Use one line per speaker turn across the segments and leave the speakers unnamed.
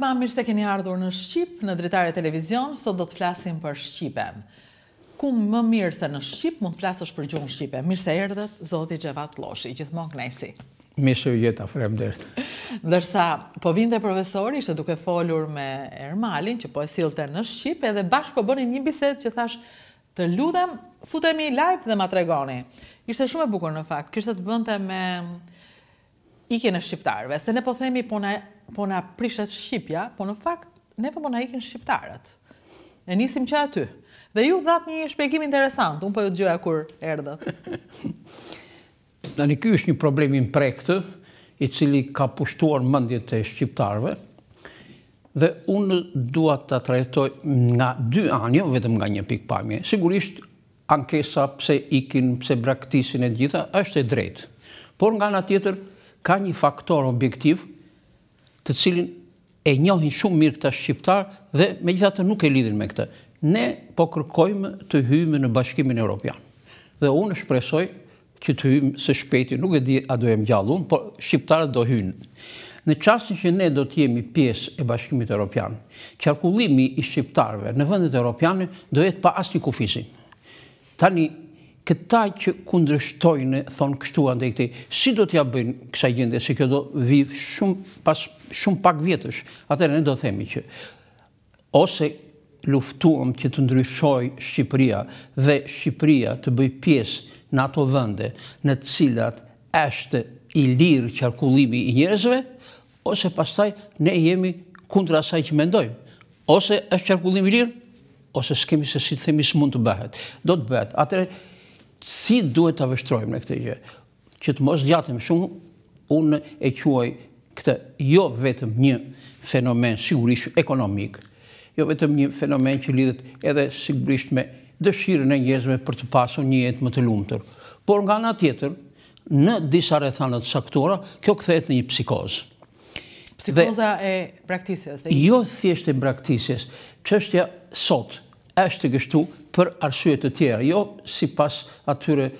Merhaba, mirë se keni ardhur në Shqip, në dritare televizion, sot do të flasim për Shqipen. Ku më mirë se në Shqip mund të flasësh për gjuhën Shqipe? Mirë se erdhët, Zoti Gjevat Loshi, gjithmonë kënajsi.
Mishë u jetë, afrem
dërtë. po vinde profesori, ishte duke folur me Ermalin, që po e silte në Shqip, edhe bashkë po bënin një biset që thash të ludem, futemi live dhe ma tregoni. Ishte shumë e bukur në fakt, kështë të bënte me ikjen e shqiptarve, se ne po themi po na po na prishet shqipja, po në fakt ne po na ikin shqiptarët. E nisim që aty. Dhe ju dhat një shpjegim interesant, un po ju dëgjoja kur
Në një ky është një problem i prektë, i cili ka pushtuar mendjen e shqiptarëve. Dhe un dua ta trajtoj nga dy anë, jo vetëm nga një pikë pamje. Sigurisht ankesa pse ikin, pse braktisin e gjitha, është e drejtë. Por nga ana tjetër ka një faktor objektiv të cilin e njohin shumë mirë këta shqiptarë dhe me gjithatë nuk e lidhin me këta. Ne po kërkojmë të hymë në bashkimin e Europian. Dhe unë shpresoj që të hymë se shpeti, nuk e di a do e më unë, por shqiptarët do hyjnë. Në qasën që ne do t'jemi pjesë e bashkimit e Europian, qarkullimi i shqiptarëve në vëndet e Europianë do jetë pa asë një kufizim. Tani, këta që kundrështojnë, thonë kështu ande këti, si do t'ja bëjnë kësa gjende, se kjo do vidhë shumë pak vjetësh, atërë në do themi që, ose luftuam që të ndryshoj Shqipëria dhe Shqipëria të bëj pjesë në ato vënde në cilat është i lirë qarkullimi i njërezve, ose pastaj ne jemi kundra asaj që mendojmë. Ose është qarkullimi i lirë, ose s'kemi se si të themi s'mund të bëhet. Do të bëhet. Atërë, si duhet të vështrojmë në këtë gjë, që të mos gjatëm shumë, unë e quaj këtë jo vetëm një fenomen sigurisht ekonomik, jo vetëm një fenomen që lidhet edhe sigurisht me dëshirën e njëzme për të pasu një jetë më të lumëtër. Por nga nga tjetër, në disa rethanët saktora, kjo këthejt një psikozë. Psikoza
e braktisjes? Jo
thjesht e braktisjes, që është ja sot, është të gështu, për arsye të tjera, jo sipas atyre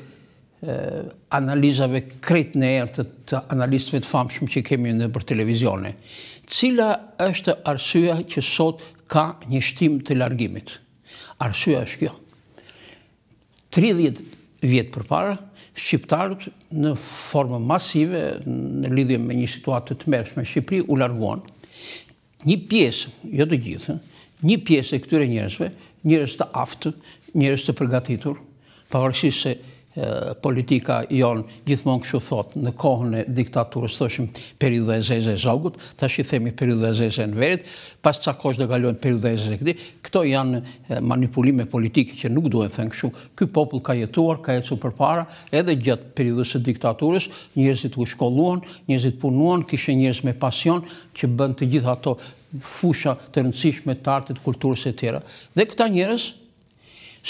analizave kretë në erë të analistëve të famshëm që kemi në për televizionin. Cila është arsyeja që sot ka një shtim të largimit? Arsyeja është kjo. 30 vjetë për para, shqiptarët në formë masive, në lidhje me një situatë të mërshme, Shqipëri u larguan. Një pjesë, jo të gjithë, një pjesë e këtyre njërzve, njërës të aftë, njërës të përgatitur, pavarësisht se politika jonë gjithmonë këshu thotë në kohën e diktaturës thoshim periudhe e zezë e zogut, të ashtë i themi periudhe e zezë e në verit, pas të sakosh dhe galion periudhe e zezë e këti, këto janë manipulime politike që nuk duhet thënë këshu. Ky popull ka jetuar, ka jetu për para, edhe gjatë periudhës e diktaturës, njëzit u shkolluan, njëzit punuan, kishë njërz me pasion që bënd të gjitha ato fusha të rëndësishme të artit, kulturës e tjera. Dhe këta njërës,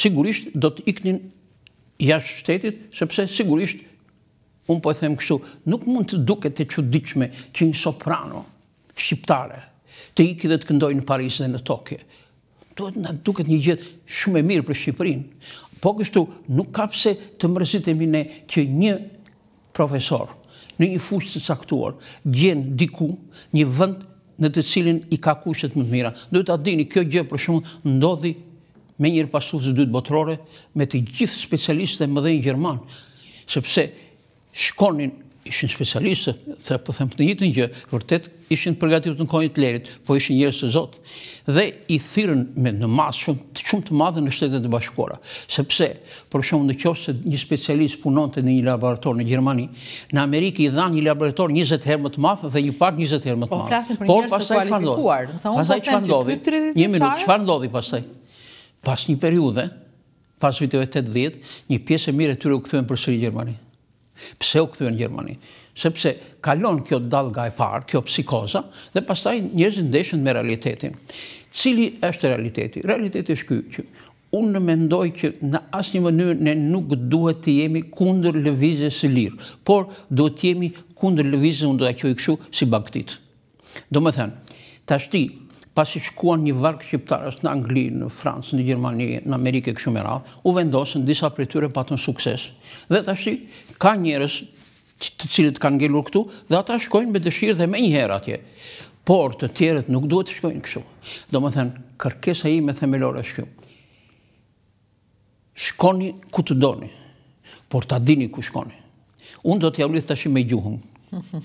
sigurisht, do të iknin jashtë shtetit, sepse sigurisht, unë po e themë kështu, nuk mund të duke të që diqme që një soprano shqiptare të i dhe të këndoj në Paris dhe në Tokje. Tuhet në duke të një gjithë shumë e mirë për Shqipërin, po kështu nuk kapse të mërëzit e mine që një profesor në një fushë të saktuar gjenë diku një vënd në të cilin i ka kushtet më të mira. Dojtë atë dini, kjo gjë për shumë ndodhi me njërë të dytë botërore, me të gjithë specialistët e më dhe një Gjermanë, sepse shkonin, ishin specialistët, dhe për po thëmë të njëtë një, vërtet ishin përgatitur të në kojnë të lerit, po ishin njërës të zotë, dhe i thyrën me në masë shumë të, shumë të madhe në shtetet e bashkora, sepse, për shumë në qofë se një specialist punon të një laborator në Gjermani, në Amerikë i dhanë një laborator 20 herë më të madhe dhe një pak 20 herë më të po madhe. Por, flasën
për kualifikuar,
sa unë pas një periude, pas viteve 80, një pjesë e mire tyre u këthujen për sëri Gjermani. Pse u këthujen Gjermani? Sepse kalon kjo dalga e parë, kjo psikoza, dhe pastaj njëzën ndeshën me realitetin. Cili është realiteti? Realiteti është kjo që unë në mendoj që në asë një mënyrë ne nuk duhet të jemi kundër lëvizje së lirë, por duhet të jemi kundër lëvizje unë do të kjo i këshu si baktit. Do me thënë, tashti pasi shkuan një varkë shqiptarës në Angli, në Fransë, në Gjermani, në Amerike, këshu me rafë, u vendosën disa për tyre patën sukses. Dhe të ashtë ka njërës të cilët kanë gjellur këtu, dhe ata shkojnë me dëshirë dhe me një herë atje. Por të tjerët nuk duhet të shkojnë këshu. Do më thënë, kërkesa i me themelore shkju. Shkoni ku të doni, por të adini ku shkoni. Unë do të javlit të me gjuhëm.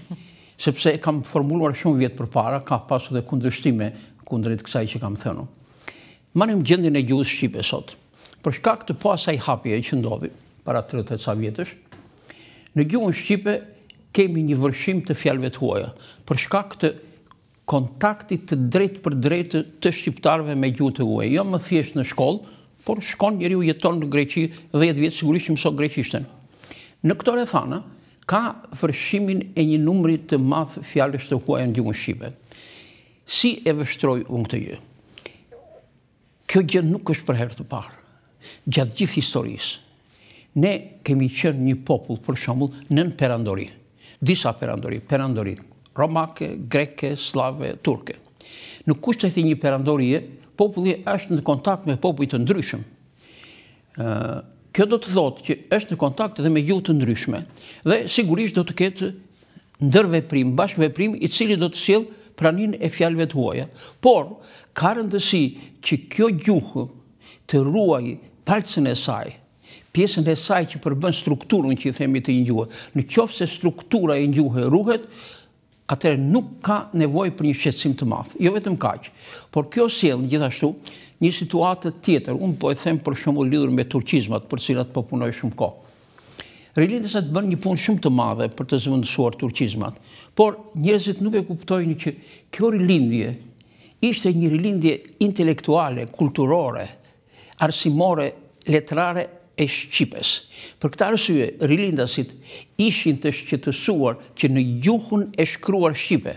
sepse kam formuluar shumë vjetë për para, ka pasu dhe kundrështime kundrit kësaj që kam thënu. Manim gjendin e gjuhës Shqipe sot, për shkak të po asaj hapje e që ndodhi, para 30 sa vjetësh, në gjuhën Shqipe kemi një vërshim të fjalëve të huaja, për shkak të kontaktit të drejt për drejt të shqiptarve me gjuhë të huaja. Jo më thjesht në shkollë, por shkon njeriu u jeton në Greqi 10 vjetë, sigurisht që mëso greqishten. Në këtore thana, ka vërshimin e një numri të madh fjalësh të huaja në gjuhën Shqipe si e vështroj unë të gjë. Kjo gjë nuk është për herë të parë. Gjatë gjithë historisë, ne kemi qënë një popull, për shumëll, nën perandori. Disa perandori, perandori romake, greke, slave, turke. Në kushtet e një perandorie, populli është në kontakt me popullë të ndryshëm. Kjo do të thotë që është në kontakt edhe me ju të ndryshme. Dhe sigurisht do të ketë ndërveprim, bashkëveprim, i cili do të silë pranin e fjalëve të huaja. Por, ka rëndësi që kjo gjuhë të ruaj palcën e saj, pjesën e saj që përbën strukturën që i themi të ingjuhë, në qofë se struktura e ingjuhë e ruhet, atërë nuk ka nevoj për një shqetsim të mafë, jo vetëm kaqë. Por kjo sjellë në gjithashtu një situatë tjetër, unë po e them për shumë lidur me turqizmat, për cilat po punoj shumë kohë. Rilindesat bënë një punë shumë të madhe për të zëmëndësuar turqizmat, por njërezit nuk e kuptojnë që kjo rilindje ishte një rilindje intelektuale, kulturore, arsimore, letrare e Shqipes. Për këta rësue, rilindasit ishin të shqetësuar që në gjuhun e shkruar Shqipe,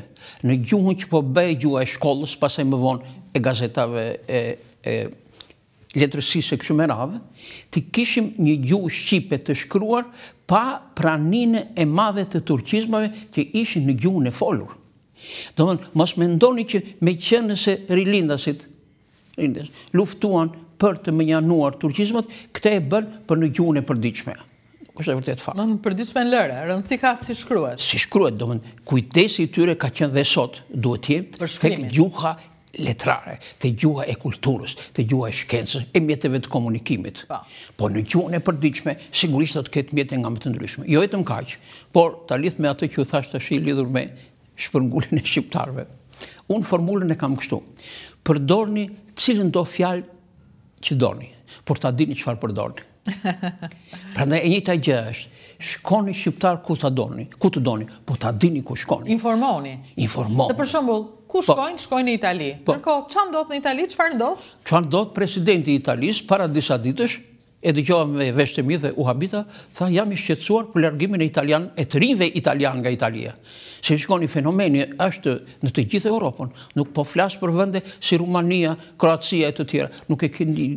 në gjuhun që po bëjë gjua e shkollës, pasaj më vonë e gazetave e letërësisë e këshu me radhe, të kishim një gjuhë Shqipe të shkruar pa praninë e madhe të turqizmave që ishin në gjuhën e folur. Do mënë, mos me ndoni që me qënë nëse rilindasit, luftuan për të më njanuar turqizmat, këte e bërë për në gjuhën e përdiqme. Kështë e vërtet fa. Në në përdiqme në lëre, rëndësi si ka si shkruat. Si shkruat, do mënë, kujtesi tyre ka qënë dhe sot, duhet gjuha letrare, të gjuha e kulturës, të gjuha e shkencës, e mjetëve të komunikimit. Po, po në gjuha e përdiqme, sigurisht të të ketë mjetë nga më të ndryshme. Jo e të mkaqë, por të lithë me atë që u thashtë të shi lidhur me shpërngullin e shqiptarve. Unë formullin e kam kështu. Përdorni cilën do fjalë që dorni, por të dini qëfar përdorni. Pra në e një gjë është, shkoni shqiptar ku të doni, ku të doni, po të dini ku shkoni. Informoni. Informoni. Dhe për shumbull, Ku po. shkojnë, shkojnë në Itali. Po. Nërko, që ndodhë në Itali, që farë ndodhë? Që ndodhë presidenti Italis, para disa ditësh, edhe kjo me veshtemi dhe u habita, tha jam i shqetsuar për lërgimin e italian, e të rinve italian nga Italia. Se në shkoni fenomeni, është në të gjithë Europën, nuk po flasë për vënde si Rumania, Kroatia e të tjera, nuk e këndi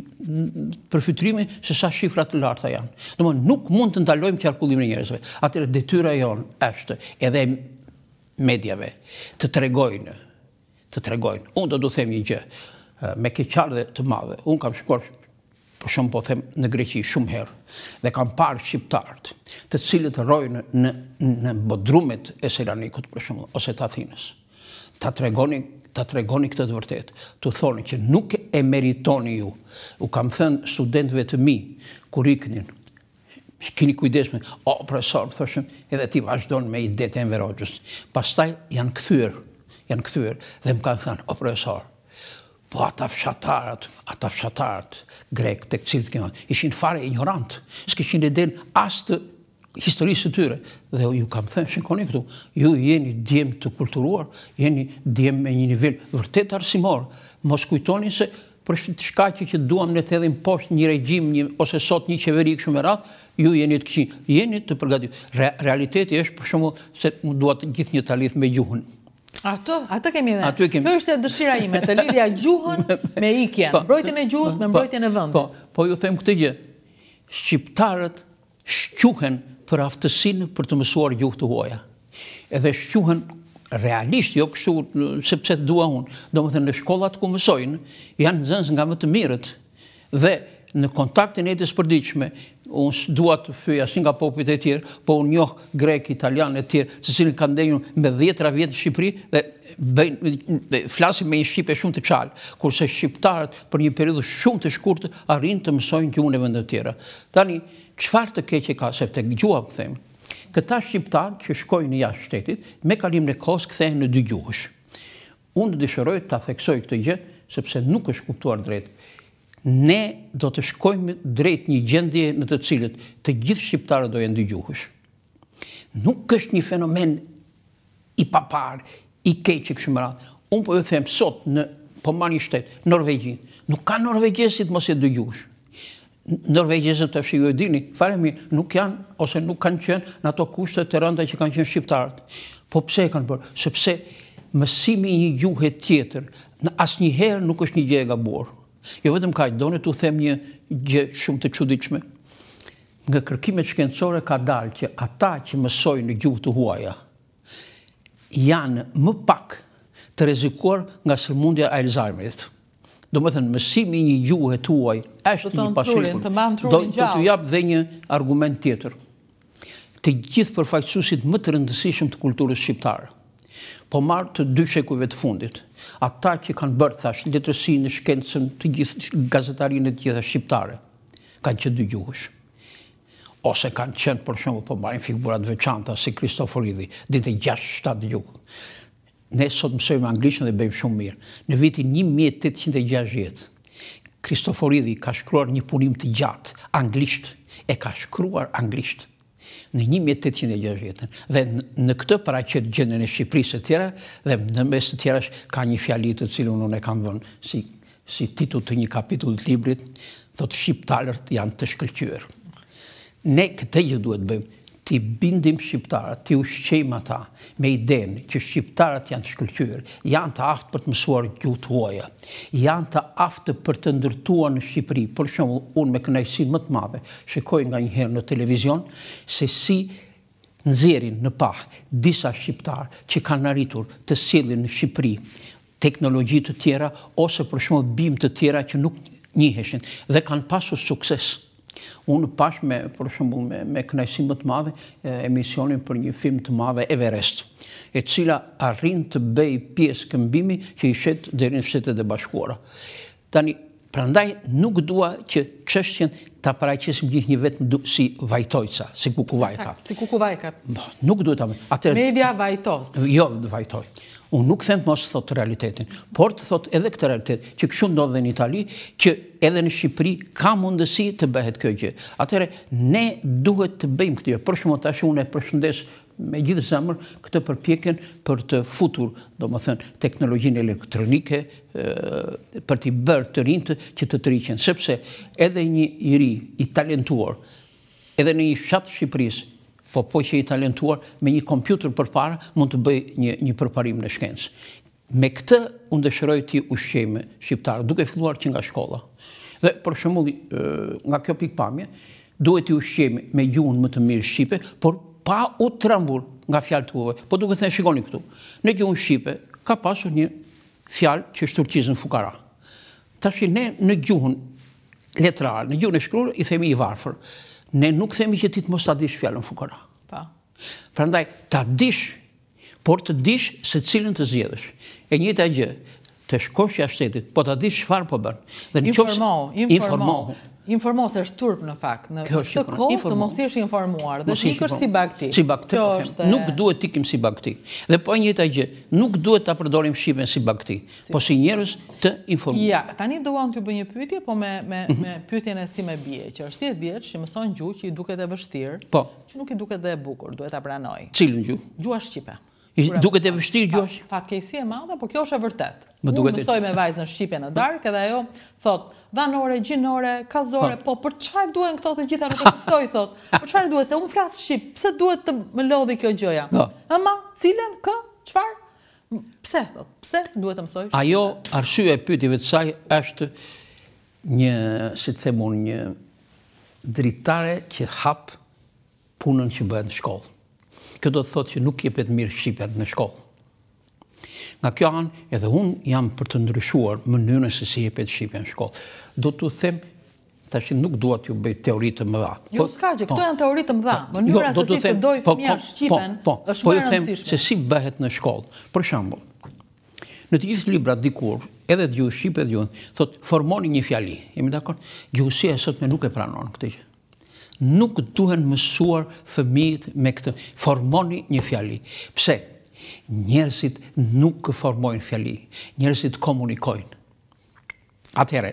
përfytrimi se sa shifrat të larta janë. Në më nuk mund të ndalojmë kjarkullim njërezve. Atërë, detyra jonë është edhe medjave të tregojnë, të tregojnë. Unë do du them një gjë, me ke qarë të madhe, unë kam shkuar për shumë po them në Greqi shumë herë, dhe kam parë shqiptartë të cilët rojnë në, në bodrumet e Selanikut për shumë, ose të Athines. Ta tregoni ta tregoni këtë të vërtet, të thoni që nuk e meritoni ju. U kam thënë studentëve të mi, kur iknin, kini kujdesme, o, profesor, më thoshën, edhe ti vazhdojnë me i detë e Pastaj janë këthyrë, janë këthyrë dhe më kanë thënë, o profesor, po ata fshatarët, ata fshatarët grekë të këcilët ishin fare ignorantë, ishin e denë asë të historisë të tyre. Dhe ju kam thënë, shënkoni këtu, ju jeni djem të kulturuar, jeni djem me një nivel vërtet arsimor. Mos kujtoni se për shka që që duham në të edhim poshtë një regjim, ose sot një qeveri këshu me ratë, ju jeni të këshin, jeni të përgatit. Realiteti është për shumë se duat gjithë një talith me gjuhën.
Ato, ato kemi edhe. Ato kemi. Kjo është dëshira ime, të lidhja gjuhën me ikjen, po.
mbrojtjen e gjuhës me po. mbrojtjen e vendit. Po, po ju them këtë gjë. Shqiptarët shquhen për aftësinë për të mësuar gjuhë të huaja. Edhe shquhen realisht, jo kështu sepse dua unë, domethënë në shkollat ku mësojnë janë nxënës nga më të mirët dhe në kontaktin e jetës përditshme unë duat të fyja si nga popit e tjerë, po unë njohë grek, italian e tjerë, se si në kanë denjën me dhjetra vjetë në Shqipëri dhe flasim me një Shqipe shumë të qalë, kurse Shqiptarët për një periudhë shumë të shkurtë a të mësojnë gjune vëndë të tjera. Tani, qëfar të keqe ka, se të gjua për themë, këta Shqiptarë që shkojnë në jashtë shtetit, me kalim në kosë këthejnë në dy gjuhësh. Unë dëshërojë të afeksoj këtë gjë, sepse nuk është kuptuar drejtë ne do të shkojmë drejt një gjendje në të cilët të gjithë shqiptarët do e ndygjuhësh. Nuk është një fenomen i papar, i keqik shumëra. Unë po e them sot në përma po një shtetë, Norvegjin. Nuk ka Norvegjesit mos e ndygjuhësh. Norvegjesit të shqiptarët e dini, faremi, nuk janë ose nuk kanë qenë në ato kushtet të rënda që kanë qenë shqiptarët. Po pse e kanë bërë? Sepse mësimi një gjuhet tjetër, në asë një herë nuk është një gjë e gaborë. Jo vetëm ka i donit u them një gjë shumë të qudichme. Nga kërkime shkencore ka dalë që ata që mësoj në gjuhë të huaja janë më pak të rezikuar nga sërmundja Alzheimerit. Do më thënë, mësimi një gjuhë e tuaj është një pasurikur. Do të të japë dhe një argument tjetër. Të gjithë përfaqësusit më të rëndësishëm të kulturës shqiptarë po marë të dy shekujve të fundit, ata që kanë bërë, thash, letërsi në shkencën të gjithë gazetarinë të gjithë shqiptare, kanë që dy gjuhësh. Ose kanë qenë, për shumë, po marim figurat veçanta, si Kristoforidhi, ditë e 6 shtatë gjuhë. Ne sot mësojmë anglishën dhe bëjmë shumë mirë. Në vitin 1860, Kristoforidhi ka shkruar një punim të gjatë, anglisht, e ka shkruar anglisht, në 1860. Dhe në këtë para që të e Shqipërisë të tjera, dhe në mes të tjera ka një fjalitë të cilë unë e kam vënë, si, si titull të një kapitull të librit, thotë Shqiptalërt janë të shkëllqyër. Ne këte gjithë duhet bëjmë, ti bindim shqiptarët, ti ushqejmë ata me idenë që shqiptarët janë të shkëllqyrë, janë të aftë për të mësuar gjutë huaja, janë të aftë për të ndërtuar në Shqipëri, për shumë unë me kënajësin më të mave, shikoj nga njëherë në televizion, se si nëzirin në pahë disa shqiptarë që kanë nëritur të silin në Shqipëri teknologi të tjera, ose për shumë bim të tjera që nuk njëheshin dhe kanë pasu sukses Unë pash me, për shumbull, me, me knajsim më të madhe emisionin për një film të madhe Everest, e cila arrin të bej pjesë këmbimi që i shetë dherin shtetet e bashkuara. Tani, prandaj nuk dua që qështjen të apraqesim gjithë një vetë si vajtojca, si kukuvajka.
Si kukuvajka.
Nuk duhet të Media
vajtoj.
Jo, vajtoj. Unë nuk them të mos thot të realitetin, por të thot edhe këtë realitet, që këshu ndodhe në Itali, që edhe në Shqipëri ka mundësi të bëhet kjo gjithë. Atere, ne duhet të bëjmë këtë, për shumë të unë e përshëndes me gjithë zemër këtë përpjekjen për të futur, do më thënë, teknologjin elektronike për të bërë të rinjtë që të të rriqen. Sepse edhe një iri, i talentuar, edhe në një shatë Shqipërisë, po po që i talentuar me një kompjuter për para, mund të bëj një, një përparim në shkencë. Me këtë, unë dëshëroj ti ushqeme shqiptarë, duke filluar që nga shkolla. Dhe, për shumull, nga kjo pikpamje, duhet i ushqemi me gjuhën më të mirë Shqipe, por pa u trambur nga fjallë të uve. Po duke thënë, shikoni këtu. Në gjuhën Shqipe ka pasur një fjallë që shturqizën fukara. Ta shi ne në gjuhën letrarë, në gjuhën e shkruarë, i themi i varfër ne nuk themi që ti të mos të adish fjallën fukara. Pra po. ndaj, të adish, por të adish se cilin të zjedhësh. E një gjë, të shkosh që ashtetit, po të adish shfarë po bërë. Informohu, informohu.
Informosë është turp në fakt, në këtë kohë të mos ishë informuar, dhe të ikër si bakti. Si
bakti, po nuk duhet të ikim si bakti. Dhe po një të gjë, nuk duhet të përdorim Shqipën si bakti, po si njerës të informuar. Ja,
tani duhet të bëjë një pytje, po me mhm. pytjen e si me bje, që është tjetë bjeqë që mëson gjuhë që i duket e vështirë, po. që nuk i duket dhe e bukur, duhet të pranoj.
Cilë në gjuhë?
Gjuha Shqipë. Duket e vështirë gjuhë? Fatkejsi e madhe, por kjo është e vërtet. Unë mësoj me vajzë në Shqipën e darkë, edhe ajo thotë, dhanore, gjinore, kalzore, po për qëfar duhet në këto të gjitha në të këtoj, thot, për qëfar duhet, se unë frasë shqip, pëse duhet të më lodhi kjo gjoja? ama, cilën, kë, qëfar, pëse, thot, pëse duhet të mësoj? Ajo,
arsye e pytive të saj, është një, si të themun, një dritare që hapë punën që bëhet në shkollë. Këtë do të thot që nuk jepet mirë shqipet në shkollë nga kjo anë edhe un jam për të ndryshuar mënyrën se si jepet shqipja në shkollë. Do të them tash nuk dua t'ju bëj teori të dha. Jo, po, s'ka gjë, këto po.
janë teori të mëdha.
Po, jo, Mënyra se si do të doj fëmijën shqipen, është më ju them se si bëhet në shkollë. Për shembull, në të gjithë librat dikur, edhe dju shqip edhe dju, thot formoni një fjali. Jemi dakord? Gjuhësia sot më nuk e pranon këtë gjë. Nuk duhen mësuar fëmijët me këtë formoni një fjali. Pse? njërësit nuk formojnë fjali, njërësit komunikojnë. Atere,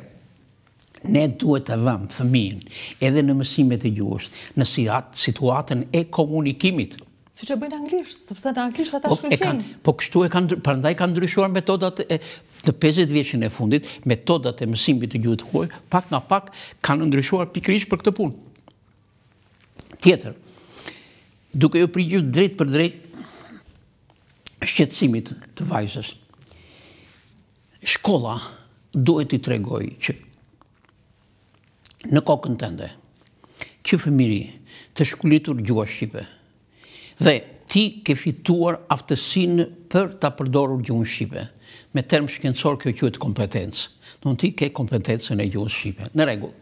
ne duhet të vëmë fëmijën edhe në mësimet e gjuhës, në situatën e komunikimit.
Si që bëjnë anglisht, sëpse në anglisht ata po, shkëllqenë.
Po kështu e kanë, përndaj kanë ndryshuar metodat e të 50 vjeqin e fundit, metodat e mësimit e gjuhët huaj, pak nga pak kanë ndryshuar pikrish për këtë punë. Tjetër, duke ju prigjit drejt për drejt shqetsimit të vajzës. Shkolla duhet i tregoj që në kokën tënde, që fëmiri të shkullitur gjua Shqipe, dhe ti ke fituar aftësin për të përdorur gjuhën Shqipe. Me term shkencor kjo qëhet kompetencë. Nën ti ke kompetencë në gjuhën Shqipe. Në regullë.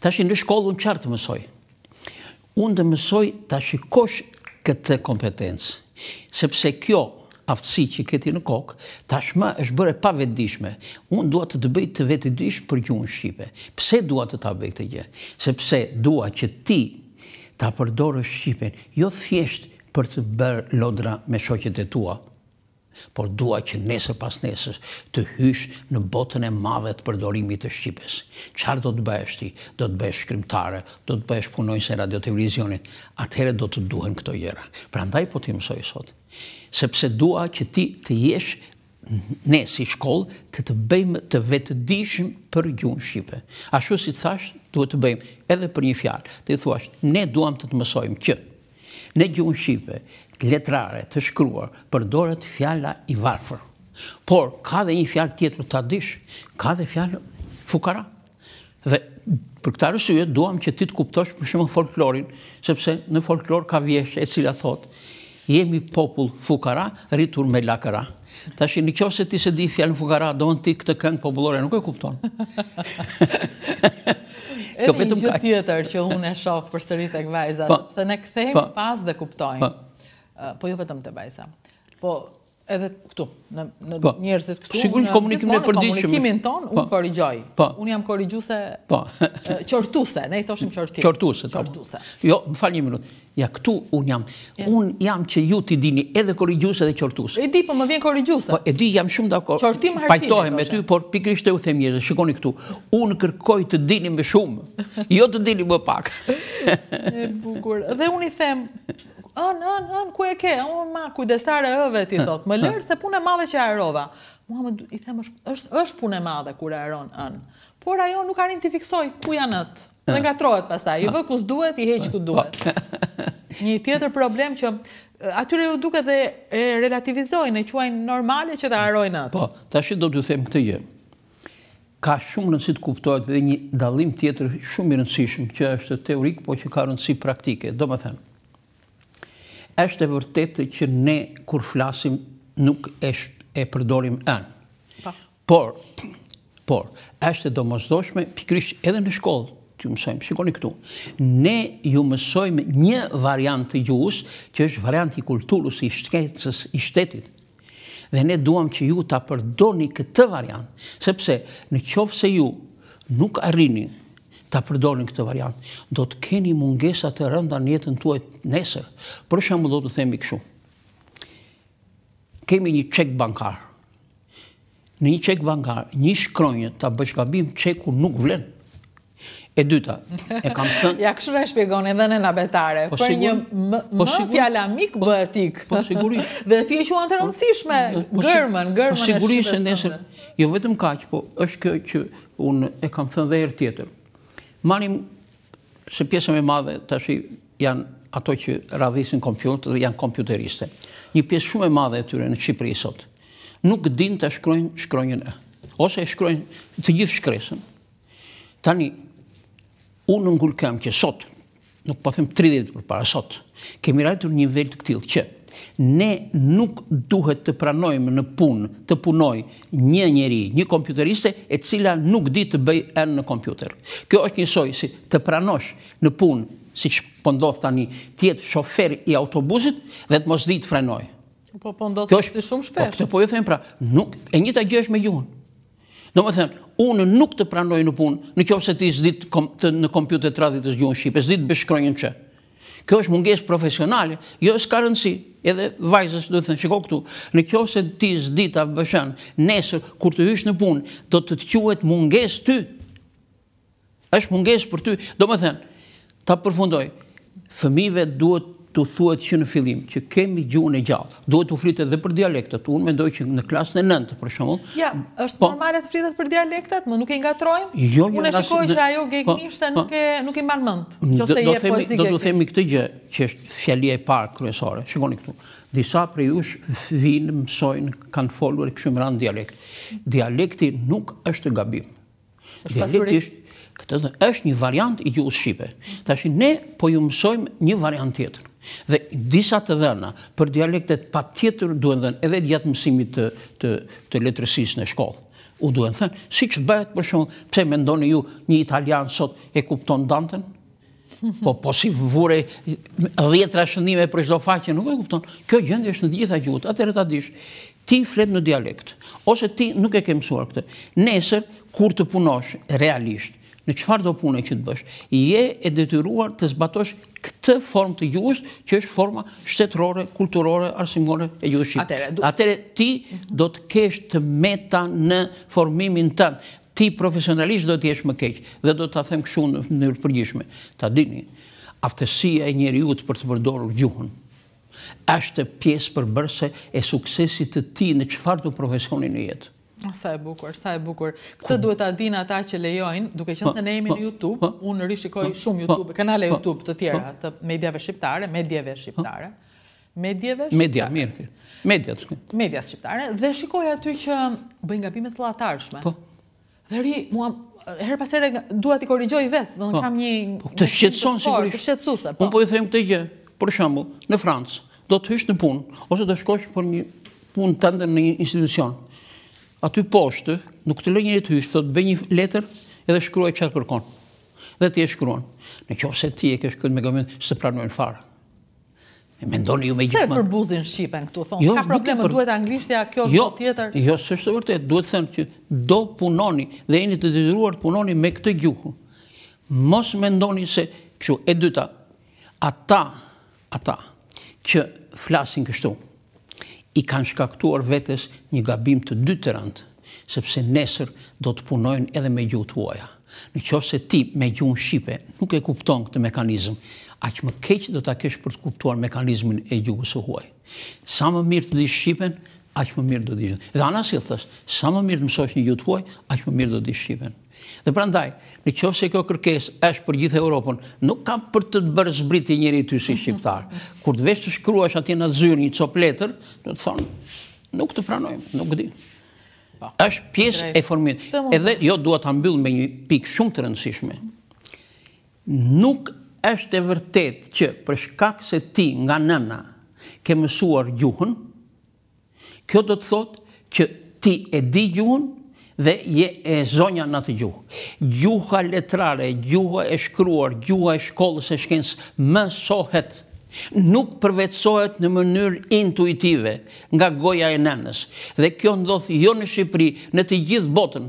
Ta shi në shkollën qartë mësoj. Unë të mësoj të shikosh këtë kompetencë. Sepse kjo aftësi që këti në kokë, tashmë është bërë e pa Unë duat të të bëjt të vetëdishë për gjuhën në Shqipe. Pse duat të ta bëjt të gjë? Sepse duat që ti ta përdorë Shqipen, jo thjeshtë për të bërë lodra me shokjet e tua por dua që nesër pas nesër të hysh në botën e mave të përdorimit të Shqipës. Qarë do të bëhesh ti? Do të bëhesh shkrimtare, do të bëhesh punojnës e radiotelevizionit, atëhere do të duhen këto jera. Pra ndaj po ti mësoj sot, sepse dua që ti të jesh ne si shkollë të të bëjmë të vetë dishim për gjunë Shqipe. Ashtu si thash, duhet të bëjmë edhe për një fjalë. Të i ne duham të të mësojmë që ne gjunë Shqipe letrare të shkruar përdoret fjalla i varfër. Por, ka dhe një fjallë tjetër të adish, ka dhe fjallë fukara. Dhe për këta rësujet, duham që ti të kuptosh për shumë folklorin, sepse në folklor ka vjeshtë e cila thotë, jemi popull fukara, rritur me lakara. Ta shi, në ti se di fjallën fukara, do në ti këtë këngë popullore, nuk e kuptonë.
Jo, Edhe një gjithë tjetër që unë e shofë për sërit e këvajzat, po, sepse ne këthejmë po, pas dhe kuptojmë. Po po jo vetëm të bajsa. Po edhe këtu, në po, njerëzit këtu, shikun që komunikimin e përdiqëm. Komunikimin ton, unë po. korrigjoj. Po. Unë jam korrigjuse qërtuse, ne i toshim qërtim. Qërtuse, qërtuse.
Jo, më falë një minutë. Ja, këtu unë jam. Unë jam që ju t'i dini edhe korrigjuse dhe qërtuse. E di, po më vjen korrigjuse. Po, e di, jam shumë dhe korrigjuse. Qërtim hartim. Pajtojme me ty, por pikrisht e u them njerëzit. shikoni këtu. Unë kërkoj të dini me shumë, jo të dini më pak. E
bukur. Dhe unë i them, ën ën ën ku e ke? O ma kujdestare e vet i thot. Më lër se punë e madhe që ajrova. Muhamet i them është është punë e madhe kur ajron ën. Por ajo nuk arrin të fiksoj ku janë atë. Dhe ah. ngatrohet pastaj. i vë kus duhet, i heq ku ah. duhet. Një tjetër problem që atyre ju duket dhe e relativizojnë, e quajnë normale që të ajrojnë atë. Po,
tash do t'ju them këtë gjë. Ka shumë rëndësi të kuptohet dhe një dallim tjetër shumë i rëndësishëm që është teorik, por që ka rëndësi praktike, domethënë është e vërtetë që ne kur flasim nuk është e përdorim Po. Por, por, është e domosdoshme pikrish edhe në shkollë të ju mësojmë. Shikoni këtu, ne ju mësojmë një variant të gjus, që është variant i kulturës i shtetës i shtetit. Dhe ne duham që ju të apërdoni këtë variant, sepse në qovë se ju nuk arrinin të përdonin këtë variant. Do të keni mungesat të rënda në jetën tuaj nesër. Për shumë do të themi këshu. Kemi një qek bankar. Në një qek bankar, një shkronjë të bëshkabim qeku nuk vlenë. E dyta, e
kam thënë... Ja, kështë e shpjegon edhe në nabetare. Po për një më, po më fjala mikë po, bëtik. Po sigurisht. dhe ti e shuan të rëndësishme,
po, po gërmën, gërmën po, e shqipës Po sigurisht e nesër, jo vetëm kaqë, po është kjo që unë e kam thënë dhe erë tjetër marim se pjesën e madhe të ashtë janë ato që radhisin kompjutë dhe janë kompjuteriste. Një pjesë shumë e madhe e tyre në i sot, nuk din të shkrojnë shkrojnën e, ose e shkrojnë të gjithë shkresën. Tani, unë në ngulkem që sot, nuk po them 30 për para, sot, kemi rajtur një nivel të këtilë që ne nuk duhet të pranojmë në punë të punoj një njeri, një kompjuteriste e cila nuk di të bëj enë në kompjuter. Kjo është njësoj si të pranosh në punë, si që pëndodh po tani, tjetë shofer i autobusit dhe të mos di të frenoj.
Po pëndodh po të
të shumë shpesh. Po këtë po, po ju thëmë pra, nuk, e një të gjësh me juhën. Do më thënë, unë nuk të pranoj në punë, në qovë se ti zdit të, në kompjuter të radhjit të zgjuhën Shqipë, zdit bëshkrojnë që. Kjo është munges profesionale, jo është karënësi, edhe vajzës dhe të thënë, shiko këtu, në kjo se ti zdita bëshën, nesër, kur të hysh në punë, do të të quet munges ty, është munges për ty, do më thënë, ta përfundoj, fëmive duhet të thuet që në filim, që kemi gjuhën e gjallë, duhet të flitet dhe për dialektet, unë me që në klasën e nëntë, për shumë. Ja, po është normalet të flitet për dialektet, më nuk e nga trojmë, jo, jo, unë e shikoj që ajo gejnishtë, po, po.
nuk e mbanë mëndë, që se je Do të
themi këtë gjë, që është fjallia e parë kërësore, shikoni këtu, disa për jush vinë, mësojnë, kanë folur e këshumë ranë dialekt. Dialekti nuk është gabim. është një variant i gjuhës shqipe. Ta ne po ju mësojmë një variant tjetër. Dhe disa të dhëna për dialektet pa tjetër duhen dhënë edhe djetë mësimit të, të, letërësis në shkollë. U duhen thënë, si që bëhet për shumë, pse me ndoni ju një italian sot e kupton dantën? Po, po si vure dhjetra shëndime për shdo faqe, nuk e kupton. Kjo gjëndë është në gjitha gjutë, atër e ta dishë, ti flet në dialekt, ose ti nuk e ke mësuar këtë. Nesër, kur të punosh realisht, në qëfar do pune që të bësh, je e detyruar të zbatosh këtë formë të gjuhës që është forma shtetërore, kulturore, arsimore e juëshqipë. Atere, ti do të kesh të meta në formimin të ti profesionalisht do të jesh më keqë, dhe do të athem këshu në nërë përgjishme. Ta dini, aftësia e njeri utë për të përdoru gjuhën, është pjesë përbërse e suksesit të ti në qëfar të profesionin e jetë.
Sa e bukur, sa e bukur. Këtë duhet ta dinë ata që lejojnë, duke qenë se ne jemi në YouTube, unë rishikoj shumë YouTube, kanale YouTube të tjera, të medjave shqiptare, medjave shqiptare. Medjave shqiptare. Media, mirë. Media shqiptare. Media shqiptare dhe shikoj aty që bëjnë gabime të llatarshme. Po. Dhe ri, mua Herë pas here dua ti korrigjoj vetë, do në po. kam një po, të shqetëson sigurisht. Të shqetësuese, po. Unë po i them
këtë gjë. Për shembull, në Francë, do të në punë ose do shkosh për një punë në një institucion aty poshtë, nuk të lë një të hyshë, thotë bëj një letër edhe shkruaj qatë kërkon. dhe ti e shkruan. Në që ose ti e ke këtë me gëmën, së pranojnë farë. E mendoni ju me gjithë më... Se për
buzin Shqipen këtu, thonë, jo, ka probleme, duhet anglishtja, kjo është jo, do
tjetër... Jo, së është të vërtet, duhet të thënë që do punoni dhe jeni të detyruar të punoni me këtë gjuhu. Mos mendoni se që e dyta, ata, ata, që flasin kështu, i kanë shkaktuar vetës një gabim të dytërënd, sepse nesër do të punojnë edhe me gjutë uaja. Në qovë se ti me gjunë Shqipe nuk e kupton këtë mekanizm, që më keqë do të keshë për të kuptuar mekanizmin e gjuhës u huaj. Sa më mirë të di Shqipen, që më mirë do të di Dhe anasil thësë, sa më mirë të mësosh një gjutë huaj, që më mirë do të di Shqipen. Dhe prandaj, në qofë se kjo kërkes është për gjithë Europën, nuk kam për të të bërë zbriti njëri ty si mhm. shqiptar. Kur të vesh të shkruash atje në zyrë një copë letër, të të thonë, nuk të pranojmë, nuk di. Po. është pjesë e formimit. Edhe jo duhet të mbyllë me një pikë shumë të rëndësishme. Nuk është e vërtet që për shkak se ti nga nëna ke mësuar gjuhën, kjo do të thotë që ti e di gjuhën dhe e zonja në të gjuhë. Gjuha letrare, gjuha e shkruar, gjuha e shkollës e shkensë më sohet, nuk përvecohet në mënyrë intuitive nga goja e nënës. Dhe kjo ndodhë jo në Shqipëri, në të gjithë botën,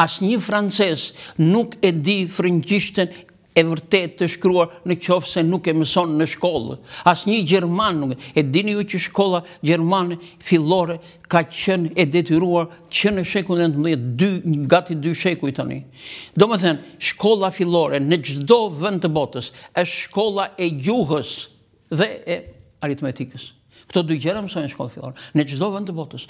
asë një frances nuk e di frëngjishten e vërtet të shkruar në qofë se nuk e mëson në shkollë. Asë një Gjerman nuk e dini ju që shkolla Gjermane fillore ka qënë e detyruar që në shekullin e në të mëdhjet, gati dy shekuj të një. Do më thënë, shkolla fillore në gjdo vënd të botës e shkolla e gjuhës dhe e aritmetikës. Këto dy gjera mësojnë shkollë fillore. Në gjdo vënd të botës,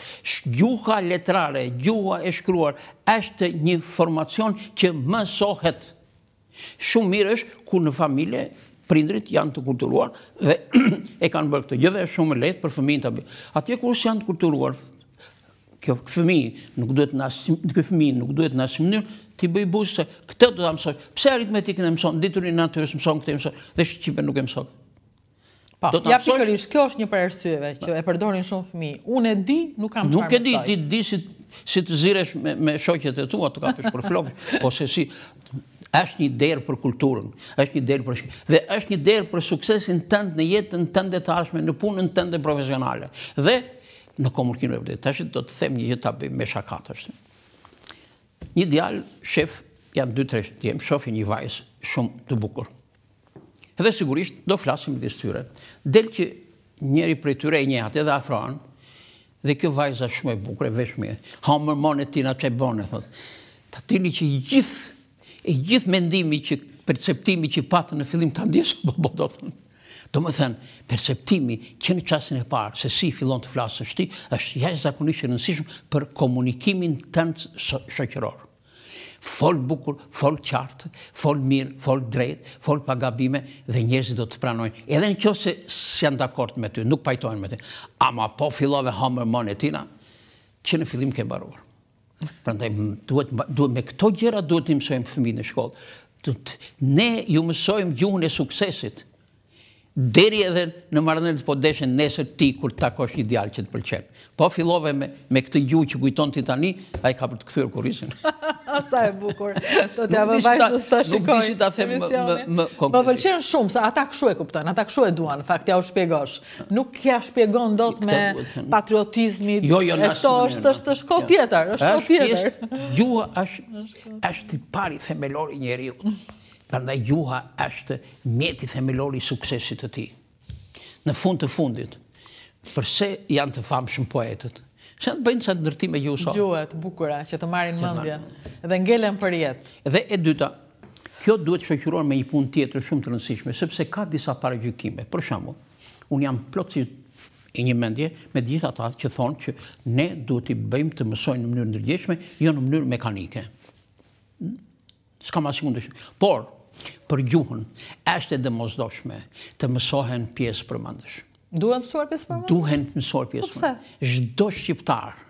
gjuha letrare, gjuha e shkruar, është një formacion që mësohet Shumë mirë është ku në familje prindrit janë të kulturuar dhe e kanë bërë këtë gjëve shumë letë për fëmijin të bërë. Atje kur janë të kulturuar, kjo fëmi nuk duhet në asë, kjo fëmi nuk duhet në asë mënyrë, ti bëj buzë se këtë do të mësoj. Pse aritmetikën e mëson, diturin natyres mëson, këtë e mëson, dhe shqipe nuk e mëson. Pa, po, do të ja mësoj...
kjo është një për ersyve, që e përdorin shumë fëmi. Unë e di, nuk kam nuk e di, ti
di, si, të zirësh me, me shokjet e tua, të kapish për flokë, ose po si, është një derë për kulturën, është një derë për shkimin, dhe është një derë për suksesin tëndë në jetën tëndë të arshme, në punën tëndë profesionale, dhe në komunikim e vërdet. është do të them një jetë për me shakatështë. Një djalë, shef, janë dy tre tjemë, shofi një vajzë shumë të bukur. Dhe sigurisht, do flasim dhe styre. Del që njeri për tyre e njëhat edhe afroan, dhe kjo vajza shumë e bukre, veshme, ha e tina që e bone, Ta tini që gjithë e gjithë mendimi që perceptimi që patë në fillim të andjesë, bo po, bo po, do thënë. Do më thënë, perceptimi që në qasin e parë, se si fillon të flasë është ti, është jashtë zakonishtë në nësishmë për komunikimin të të shëqëror. Folë bukur, folë qartë, folë mirë, folë drejtë, folë pagabime dhe njëzit do të pranojnë. Edhe në qëse si janë dakort me ty, nuk pajtojnë me ty, ama po fillove hamër mënë që në fillim ke baruar. Përndaj, me këto gjera duhet të imësojmë fëmi në shkollë. Ne ju mësojmë gjuhën e suksesit, deri edhe në marënërët po deshen nesër ti kur ta kosh një që të pëlqenë. Po filove me këtë gjuhë që kujton ti tani, a i ka për të këthyrë kurisin.
Asa e bukur, do t'ja më bajtë në sta shikojnë. Nuk dishit a them më konkretit. Më pëlqenë shumë, se ata këshu e
kuptojnë, ata këshu
e duan, fakt ja u shpjegosh. Nuk kja shpjegon do të me patriotizmi, jo, jo, e to është është shko tjetër, është shko tjetër.
Gjuhë është të pari themelori njeriut përnda gjuha është mjeti themelori suksesit të ti. Në fund të fundit, përse janë të famë shumë poetet? Se në të bëjnë sa të ndërti gjuhë gjuha? Gjuha të bukura, që të marin mëndja, dhe ngelen për jetë. Dhe e dyta, kjo duhet shëqyruar me një pun tjetër shumë të rëndësishme, sepse ka disa pare gjykime. Për shambu, unë jam plotësi i një mendje me gjitha ta që thonë që ne duhet i bëjmë të mësojnë në mënyrë ndërgjeshme, jo në mënyrë mekanike s'ka ma sikun të Por, për gjuhën, është edhe mosdoshme të mësohen pjesë për mandësh. Duhet mësuar pjesë për mandësh? Duhet mësuar pjesë po për mandësh. Zdo shqiptar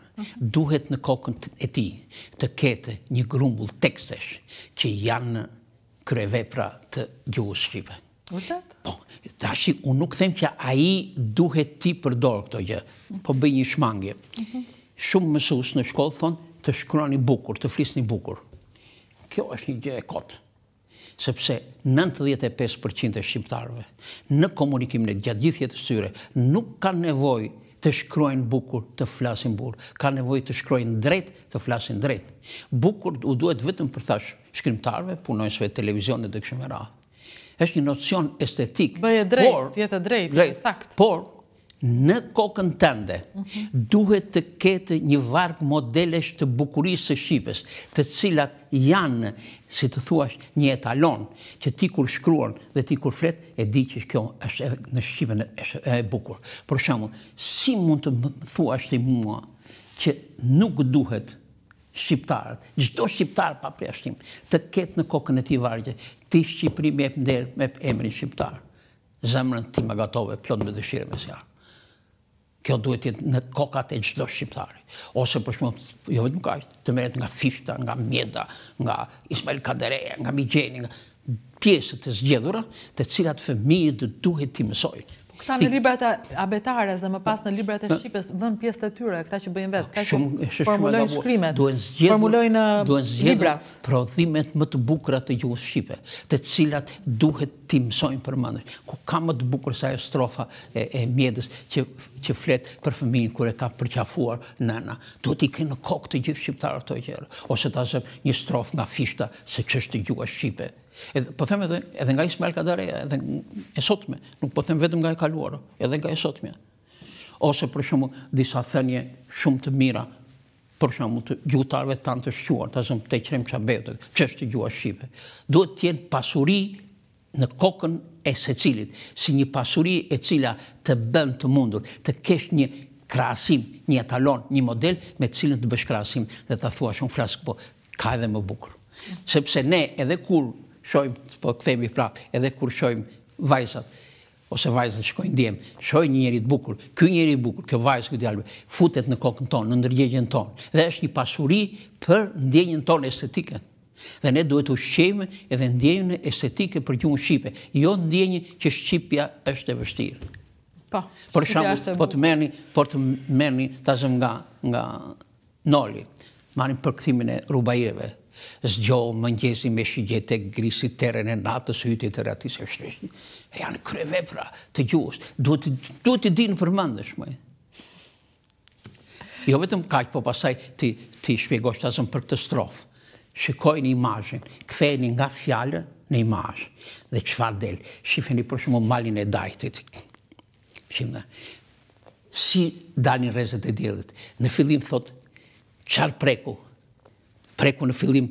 duhet në kokën e ti të kete një grumbull tekstesh që janë pra të gjuhës shqipe. Vërtet? Po, të ashtë, unë nuk them që aji duhet ti dorë këto gjë, po bëj një shmangje. Mhm. Shumë mësus në shkollë thonë të shkroni bukur, të flisni bukur kjo është një gjë e kotë, sepse 95% e shqiptarëve në komunikim në gjatë gjithjet të syre nuk ka nevoj të shkrojnë bukur të flasin burë, ka nevoj të shkrojnë drejt të flasin drejt. Bukur u duhet vetëm për thash shkrimtarve, punojnësve sve televizionet dhe këshmeraha. Êshtë një nocion estetik. Bëje drejt,
jetë drejt, e
sakt. Por, në kokën tënde, duhet të ketë një varg modelesh të bukurisë të Shqipës, të cilat janë, si të thuash, një etalon, që ti kur shkruan dhe ti kur flet, e di që kjo është edhe në Shqipën e bukur. Por shumë, si mund të thuash të mua që nuk duhet shqiptarët, gjithdo shqiptarë pa preashtim, të ketë në kokën e ti vargje, ti Shqipëri me emri shqiptarë, zemrën ti më gatove, plot me dëshirë me zjarë kjo duhet jetë në kokat e gjithdo shqiptari. Ose për shumë, jo vetë nga të meret nga Fishta, nga Mjeda, nga Ismail Kadereja, nga Migjeni, nga pjesët e zgjedhura, të cilat fëmijët duhet të mësojnë.
Këta në libret e abetares dhe më pas në libret e Shqipës dhënë pjesë të tyre, këta që bëjnë
vetë, këta që formulojnë shkrimet, formulojnë libret. Uh, duhen zgjedhë prodhimet më të bukra të gjuhës Shqipë, të cilat duhet ti mësojnë për mëndë. Ku ka më të bukra sa e strofa e mjedës që fletë për fëmijin kër e ka përqafuar nëna. Duhet i kënë kokë të gjithë Shqiptarë të gjërë, ose të asëm një strofë nga fishta se që është të gjuhës Shqipë. Po them edhe nga Ismail Kadare, edhe e sotme, nuk po them vetëm nga e kaluara, edhe nga e sotme. Ose për shumë disa thënje shumë të mira, për shumë të gjutarve tanë të shquar, të zëmë të qremë qabete, që është të gjua Shqipe. Duhet të jenë pasuri në kokën e se cilit, si një pasuri e cila të bën të mundur, të kesh një krasim, një etalon, një model me cilën të bësh krasim, dhe të thua shumë flaskë, po ka edhe më bukur. Sepse ne edhe kur shojmë, po këthemi pra, edhe kur shojmë vajzat, ose vajzën shkojnë djemë, shojnë një njerit bukur, kjo njerit bukur, kjo vajzë këtë djallëve, futet në kokën tonë, në ndërgjegjen tonë, dhe është një pasuri për ndjenjën tonë estetike. Dhe ne duhet u shqeme edhe ndjenjën estetike për gjumë Shqipe, jo ndjenjë që Shqipja është e vështirë. Po, për shambu, Po të merni, po të merni nga, nga noli, marim për këthimin e rubajeve, zgjohë më njësi me shigjete grisi teren e natës hytit të ratis e shtështë. E janë kreve pra të gjuhës. Duhet të dinë për mëndësh, Jo vetëm kaqë, po pasaj të shpjegosht asëm për të strofë. Shikojnë imajën, këfejnë nga fjallë në imajën. Dhe qëfar delë, shifën i përshmë malin e dajtit. Shimë Si dalin rezet e djelët, Në fillim thot, qarë preku, preku në fillim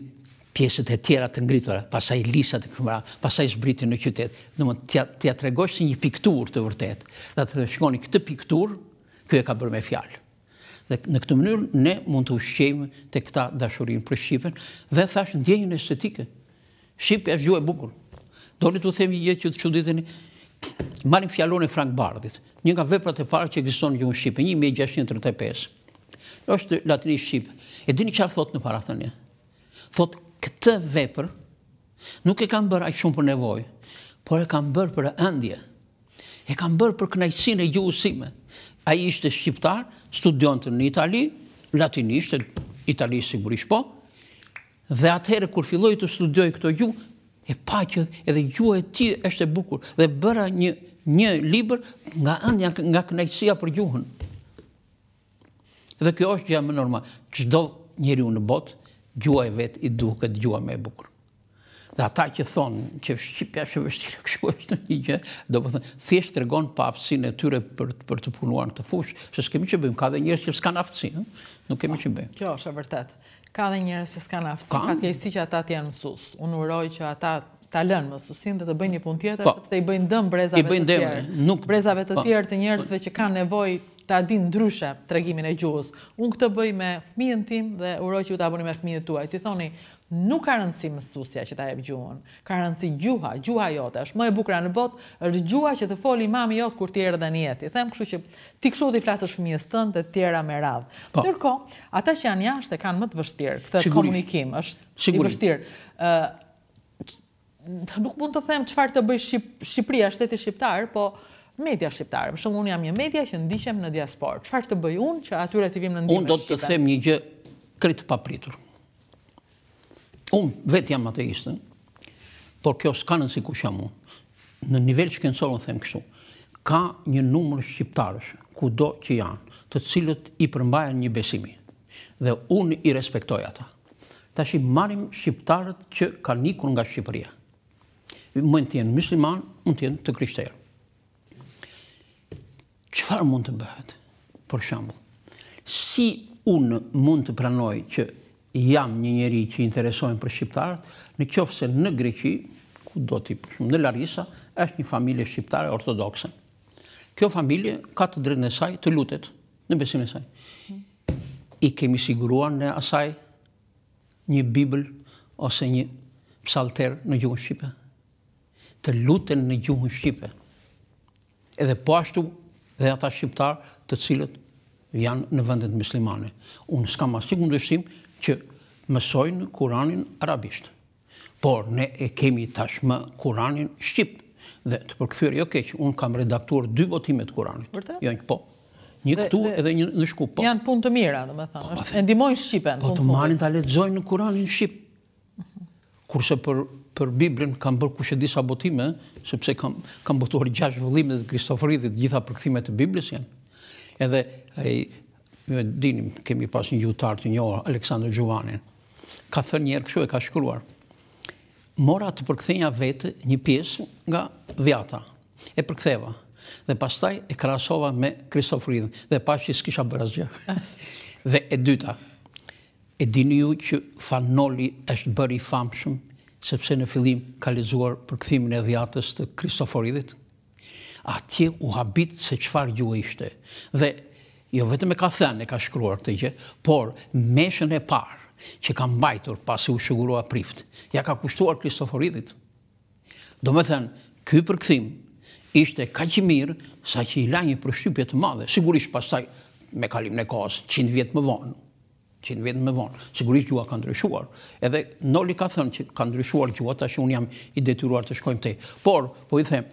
pjesët e tjera të ngritura, pasaj lisat të këmëra, pasaj zbritin në qytet, në mund të ja tregosh si një piktur të vërtet, dhe të shkoni këtë piktur, kjo e ka bërë me fjalë. Dhe në këtë mënyrë, ne mund të ushqejmë të këta dashurin për Shqipën, dhe thash në djenjën estetike. Shqipë e shgjua e bukur. Do një të themi gjithë që të qëditin, marim fjallon e Frank Bardit, një nga veprat e parë që egziston në gjithë në Shqipë, 1635. është latinisht Shqipë. E dini qarë thot në parathënje? Thot, këtë vepër nuk e kam bërë ajë shumë për nevoj, por e kam bërë për endje. E kam bërë për knajësin e gjuhësime. A i ishte shqiptar, studion në Itali, latinisht, Itali sigurisht po, dhe atëherë kur filloj të studioj këto gjuhë, e që edhe gjuhë e ti është e bukur, dhe bëra një, një liber nga ëndja nga knajsia për gjuhën. Dhe kjo është gjë më normal. Çdo njeriu në botë gjuaj vet i duket gjua më e bukur. Dhe ata që thonë që Shqipja është vështirë, kështu është një gjë, do të po thonë, thjesht të regonë pa aftësin e tyre për, për të punuar në të fushë, se s'kemi që bëjmë, ka dhe njërës që s'kanë aftësin, nuk kemi që bëjmë.
Kjo është e vërtet. Ka dhe njërës që s'kan aftësin, ka të jesi që ata t'jenë mësus. Unë uroj që ata ta lënë mësusin dhe të bëjnë një pun tjetër, po. sepse i bëjnë dëmë brezave të tjerë. I bëjnë dëmë, nuk... Brezave të po. tjerë të njerëzve që kanë nevojë ta din ndryshe të regimin e gjuhës. Unë këtë bëj me fëmijën tim dhe uroj që ju të aboni me fëmijën tuaj. Ti thoni, nuk ka rëndësi mësusja që ta e gjuhën, ka rëndësi gjuha, gjuha jote, është më e bukra në botë, është gjuha që të foli mami jote kur tjera dhe njeti. Them këshu që ti këshu të i flasësh fëmijës tënë dhe tjera me radhë. Po. Nërko, ata që janë jashtë e kanë më të vështirë, këtë komunikim, është i vështirë. Nuk mund të them qëfar të bëj Shqipëria, shteti shqiptar, po media shqiptare. Për shumë, unë jam një media që ndishem në diaspor. Qëfar të bëj unë që atyre të vim në ndime shqiptare? Unë do të them
një gjë kretë papritur. Unë vetë jam ateistën, por kjo s'ka nësi ku shë mu. Në nivel shkencorën, them kështu, ka një numër shqiptarësh, ku do që janë, të cilët i përmbajan një besimi. Dhe unë i respektoj ata. Ta shi marim shqiptarët që ka nikur nga Shqipëria. Mëjnë të jenë musliman, mëjnë të jenë të krishterë qëfar mund të bëhet, për shambull? Si unë mund të pranoj që jam një njeri që interesojnë për shqiptarët, në qofë se në Greqi, ku do t'i përshmë, në Larisa, është një familje shqiptare ortodoxe. Kjo familje ka të drejtë në saj të lutet, në besim në saj. I kemi siguruan në asaj një Bibël ose një psalter në gjuhën Shqipe. Të lutet në gjuhën Shqipe. Edhe po ashtu dhe ata shqiptarë të cilët janë në vendet mëslimane. Unë s'kam asë që ndëshim që mësojnë Kuranin arabisht. Por ne e kemi tashmë Kuranin shqipt. Dhe të përkëfyrë, jo keqë, unë kam redaktuar dy botimet Kuranit. Vërte? Jo një po. Një këtu edhe një në shku. Po. Janë pun të mira, dhe me thamë. Po, Endimojnë shqipen. Po të marin të aletëzojnë në Kuranin shqipt. Kurse për për Biblin, kam bërë kushe disa botime, sepse kam, kam botuar gjash vëllimet dhe Kristoforidit, gjitha përkëthimet të Biblis janë. Edhe, me dinim, kemi pas një jutar të njohë, Aleksandr Gjovanin, ka thënë njerë këshu e ka shkruar. Mora të përkëthenja vetë një pjesë nga dhjata, e përktheva dhe pastaj e krasova me Kristoforidin dhe pas që s'kisha bërë asgjë. dhe e dyta, e dini ju që fanoli është bëri famshëm sepse në fillim ka lexuar për kthimin e dhjatës të Kristoforidit. Atje u habit se çfarë gjuhë ishte dhe jo vetëm e ka thënë, e ka shkruar këtë gjë, por meshën e parë që ka mbajtur pasi u shuguroa prift, ja ka kushtuar Kristoforidit. Do me thënë, ky përkëthim ishte ka që mirë sa që i la një përshypje të madhe, sigurisht pasaj me kalim në kohës, 100 vjetë më vonë që në vetën me vonë, sigurisht gjua ka ndryshuar, edhe Noli ka thënë që ka ndryshuar gjua, ta shë unë jam i detyruar të shkojmë te. Por, po i them,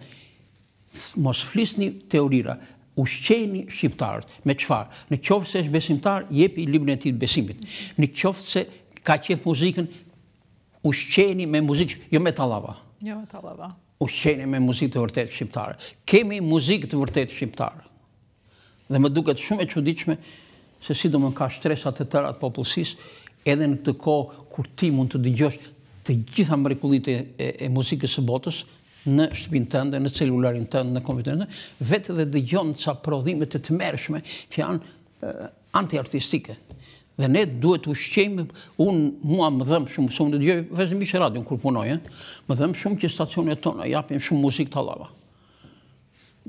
mos flisni teorira, ushqeni shqiptarët, me qfarë, në qoftë se është besimtar, jepi i libën e ti të besimit, në qoftë se ka qef muzikën, ushqeni me muzikë, jo me talava, jo, ushqeni me muzikë të vërtet shqiptarë, kemi muzikë të vërtet shqiptarë, dhe më duket shumë e qudichme, se si do më ka shtresat e tërat popullësis, edhe në këtë kohë kur ti mund të dëgjosh të gjitha mrekullit e, e, muzikës e botës në shtëpin tënde, në celularin tënde, në kompjuterin tënde, vetë dhe dëgjon ca prodhime të të mershme që janë anti-artistike. Dhe ne duhet u shqejmë, unë mua më dhëmë shumë, se unë dëgjoj vezëmi që radion kur punojë, më dhëmë shumë që stacionet tona japin shumë muzikë të lava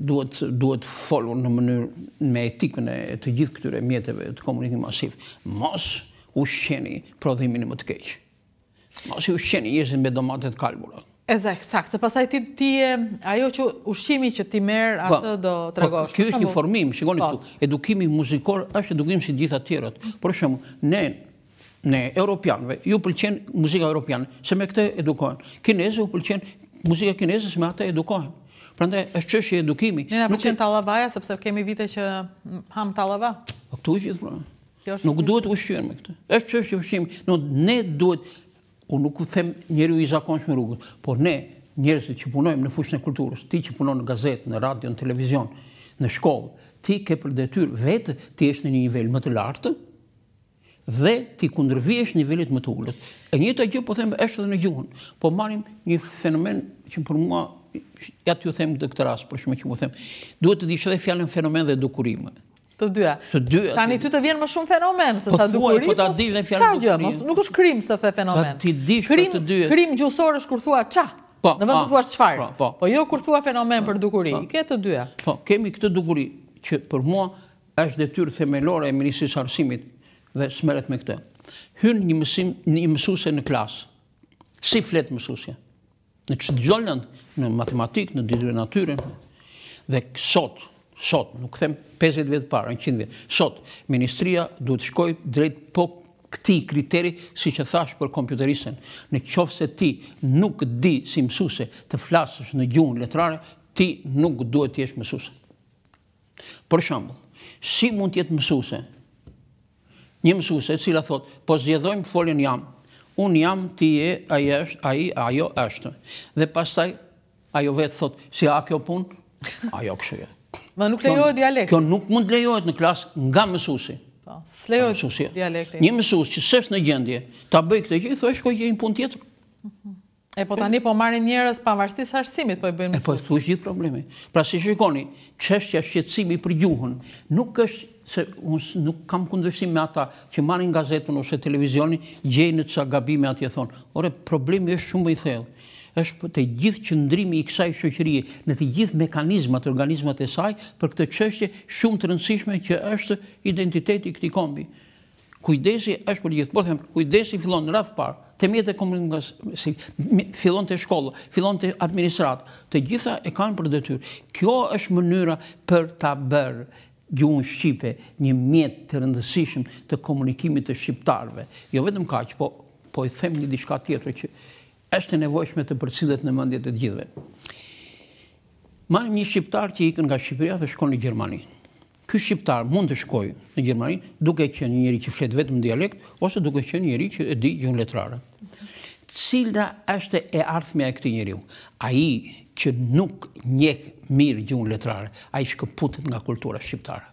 duhet folu në mënyrë me etikën e të gjithë këtyre mjetëve të komunikimit masiv. Mos u shqeni prodhimin më të keq. Mos u shqeni jeshtë me domatet kalbura.
E zek, sak, se pasaj ti, ti e, ajo që ushqimi që ti merë, po, atë
do po, të regosh. Kjo është një formim, shikoni po. këtu, edukimi muzikor është edukim si gjitha tjerët. Por shumë, ne, ne, europianve, ju pëlqen muzika europiane, se me këte edukohen. Kineze ju pëlqen muzika kineze, se me atë edukohen. Prandaj është çështje edukimi. Ne në përqenë tallavaja sepse kemi vite që ham tallava. Po këtu është gjithmonë. Nuk duhet ushqyer me këtë. Është çështje ushqimi. Nuk ne duhet u nuk u them njeriu i zakonshëm rrugës, por ne njerëz që punojmë në fushën e kulturës, ti që punon në gazetë, në radio, në televizion, në shkollë, ti ke për detyrë vetë ti jesh në një nivel më të lartë, dhe t'i kundërvijesh nivellit më të ullët. E një të gjë, po them, eshte dhe në gjuhën, po marim një fenomen që për mua, ja t'ju them dhe këtë rasë, për shumë që mu them, duhet të dishe dhe fjallën fenomen dhe dukurime. Të dyja. Të dyja. Ta një ty të vjenë më shumë fenomen,
se po sa dukurim, po t'a dishe dhe fjallën dukurim. Nuk është krim, se the fenomen. Ta
ti dishe për të dyja. Krim gjusor është kur thua qa. Po, në vend po, të thua çfarë? Po, po, po. jo kur thua fenomen për dukuri, ke të dyja. Po, kemi këtë dukuri që për mua është detyrë themelore e Ministrisë së Arsimit dhe smeret me këte. Hynë një, mësim, një mësuse në klasë, si fletë mësusja, në që gjollën, në matematikë, në didrë natyre, dhe sot, sot, nuk them 50 vjetë parë, 100 vjetë, sot, ministria duhet shkoj drejt po këti kriteri, si që thash për kompjuterisen, në qofë se ti nuk di si mësuse të flasësh në gjuhën letrare, ti nuk duhet t'jesh mësuse. Për shambull, si mund t'jetë mësuse, një mësuse e cila thot, po zjedhojmë folin jam, unë jam, ti e, ajo është. Dhe pastaj, ajo vetë thot, si a kjo punë, ajo kështë e. Më nuk lejohet dialekt. Kjo nuk mund lejohet në klasë nga mësusi. Po, së dialekt. Një mësus që sështë në gjendje, ta bëj këtë gjithë, thua e shkoj gjithë një tjetër. E po tani po marrë njërës pavarësti së arsimit, po e bëjnë mësus. E po e thush gjithë problemi. Pra si shikoni, qështja shqecimi për gjuhën, nuk është se unë nuk kam kundërshtim me ata që marrin gazetën ose televizionin, gjejnë ca gabime atje thonë. Ore, problemi është shumë i thellë është të gjithë qëndrimi i kësaj shëqërije në të gjithë mekanizmat, organizmat e saj, për këtë qështje shumë të rëndësishme që është identiteti këti kombi. Kujdesi është për gjithë, por thëmë, kujdesi fillon në rrath parë, të mjetë e komunikasi, fillon të shkollë, fillon të administratë, të gjitha e kanë për detyrë. Kjo është mënyra për të bërë, gjuhën Shqipe, një mjetë të rëndësishëm të komunikimit të Shqiptarve. Jo vetëm ka që po, po i them një dishka tjetër që është e nevojshme të përcidhet në mëndjet e gjithve. Marim një Shqiptar që ikën nga Shqipëria dhe shkon në Gjermani. Ky Shqiptar mund të shkoj në Gjermani duke që një njëri që fletë vetëm dialekt ose duke që një njëri që e di gjuhën letrarë. Cilda është e ardhme e këti njëriu. A i që nuk njek mirë gjuhën letrare, a i shkëputet nga kultura shqiptare.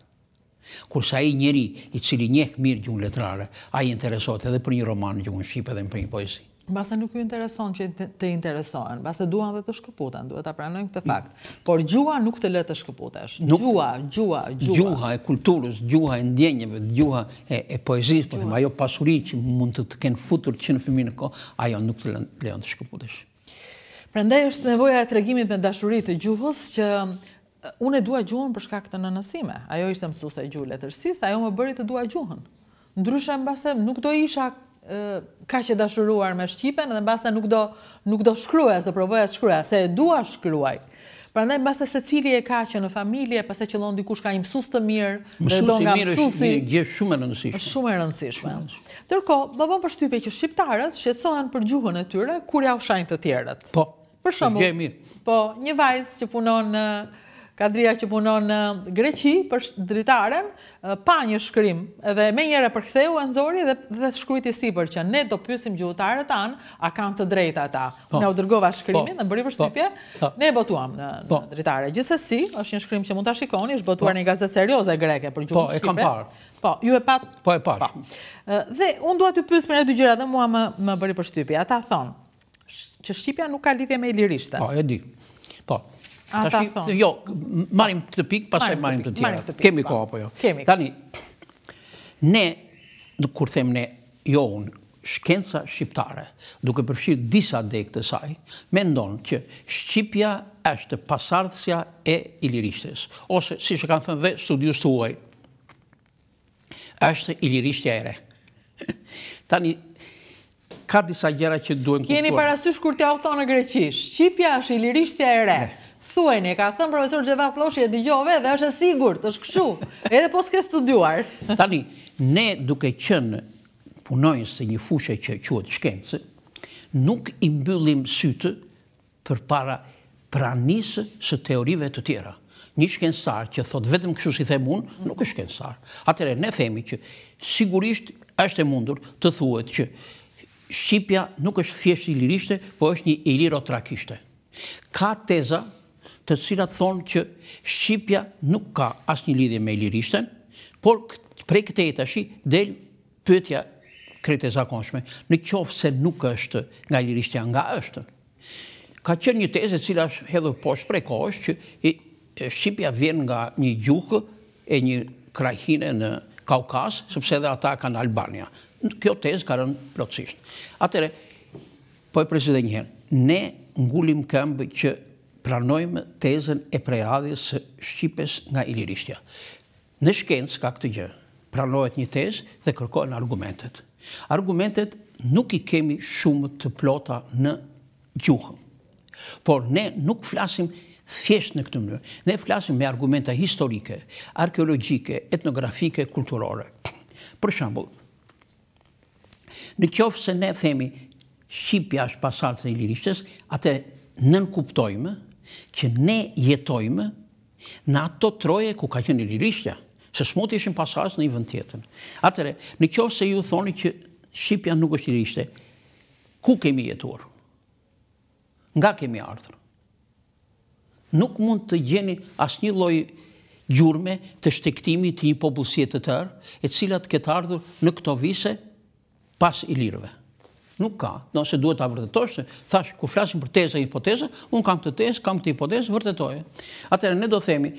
Kursa i njeri i cili njek mirë gjuhën letrare, a i interesot edhe për një roman në gjungë shqipe dhe për një poesi.
Basta nuk ju intereson që të interesohen, basta duan dhe të shkëputen, duhet të pranojnë këtë mm. fakt. Por gjuha nuk të letë të shkëputesh.
Gjuha, gjuha, gjuha. Gjuha e kulturës, gjuha e ndjenjeve, gjuha e poezis, po ajo pasurit që mund të të kenë futur që në fëmi në ko, ajo nuk të leon të shkëputesh.
Prandaj është nevoja e tregimit me dashuri të gjuhës që uh, unë e dua gjuhën për shkak të nësime. Ajo ishte mësuese e gjuhë letërsisë, ajo më bëri të dua gjuhën. Ndryshe mbase nuk do isha uh, ka që dashuruar me Shqipen dhe mbasa nuk do, nuk do shkrua, se provoja të shkrua, se e dua shkruaj. Pra ndaj, mbasa se cili e ka që në familje, pas e që lëndi kush ka një mësus të mirë, mësus dhe do nga mësusi... mirë
është shumë e rëndësishme.
Shumë e rëndësishme. Tërko, do bëmë për shtype që shqiptarët shqetsohen për gjuhën e tyre, kur ja u shajnë të tjerët. Po. Për shumë, po, një vajzë që punon, kadria që punon në Greqi për dritaren, pa një shkrim, edhe me njëre përktheu e nëzori dhe shkrujti si për që ne do pysim gjuhutare tanë, a kam të drejta ta. Po. Ne u dërgova shkrimin po. dhe bëri për po. shtypje, ne e botuam në dritare. si, është një shkrim që mund të shikoni, është botuar një gazet serioze greke për gjuhut shtype. Po, e kam parë. Po, ju e patë. Po, e parë. Dhe, unë duat të pysim e dy gjyra dhe mua më bëri për shtypje. Ata thonë, që
Shqipja nuk ka lidhje me ilirishtës. Po, e di. Po. A ta thonë? Jo, marim të pikë, pasaj marim të tjera. Kemi ko, apo jo? Po. Kemi Tani, ne, në kur them ne, jo unë, shkenca shqiptare, duke përfshirë disa dekë të saj, me ndonë që Shqipja është pasardhësja e ilirishtës. Ose, si që kanë thënë dhe studius të uaj, është ilirishtja ere. Tani, ka disa gjera që duen kuptuar. Keni parasysh
kur t'ja u thonë greqish, Shqipja është i lirishtja e re. Thueni, ka thënë profesor Gjevat Loshi e
gjove dhe është e sigur, të shkëshu, edhe po s'ke studuar. Tani, ne duke qënë punojnë se një fushë që quatë shkencë, nuk mbyllim sytë për para pranisë së teorive të tjera. Një shkencëtar që thotë vetëm këshu si them unë, nuk është shkencëtar. Atere, ne themi që sigurisht është e mundur të thuet që Shqipja nuk është thjesht një lirishte, po është një i liro trakishte. Ka teza të cilat thonë që Shqipja nuk ka asë një lidhje me i lirishten, por prej këte e të shi, delë pëtja krete e zakonshme, në qofë se nuk është nga i lirishtja nga është. Ka qërë një teze cilat është hedhë poshtë prej koshë, që Shqipja vjen nga një gjuhë e një krajhine në Kaukas, sëpse edhe ata kanë Albania kjo tezë ka rënë plotësisht. Atere, po e prezide njëherë, ne ngullim këmbë që pranojmë tezën e prejadhjes së Shqipes nga Ilirishtja. Në shkendës ka këtë gjë, pranojt një tezë dhe kërkojnë argumentet. Argumentet nuk i kemi shumë të plota në gjuhëm. Por ne nuk flasim thjesht në këtë mënyrë. Ne flasim me argumenta historike, arkeologike, etnografike, kulturore. Për shambullë, në qofë se ne themi Shqipja është pasartë e lirishtës, atër në nënkuptojme që ne jetojme në ato troje ku ka qenë një lirishtja, se smutë ishën pasartë në i vënd tjetën. Atër në qofë se ju thoni që Shqipja nuk është lirishtë, ku kemi jetuar? Nga kemi ardhër? Nuk mund të gjeni asë një loj gjurme të shtektimi të një pobusjet të tërë, e cilat këtë ardhër në këto vise, pas i lirëve. Nuk ka, do se duhet ta vërtetosh, thash ku flasim për tezë e hipotezë, unë kam këtë tezë, kam këtë hipotezë, vërtetoj. Atëherë ne do themi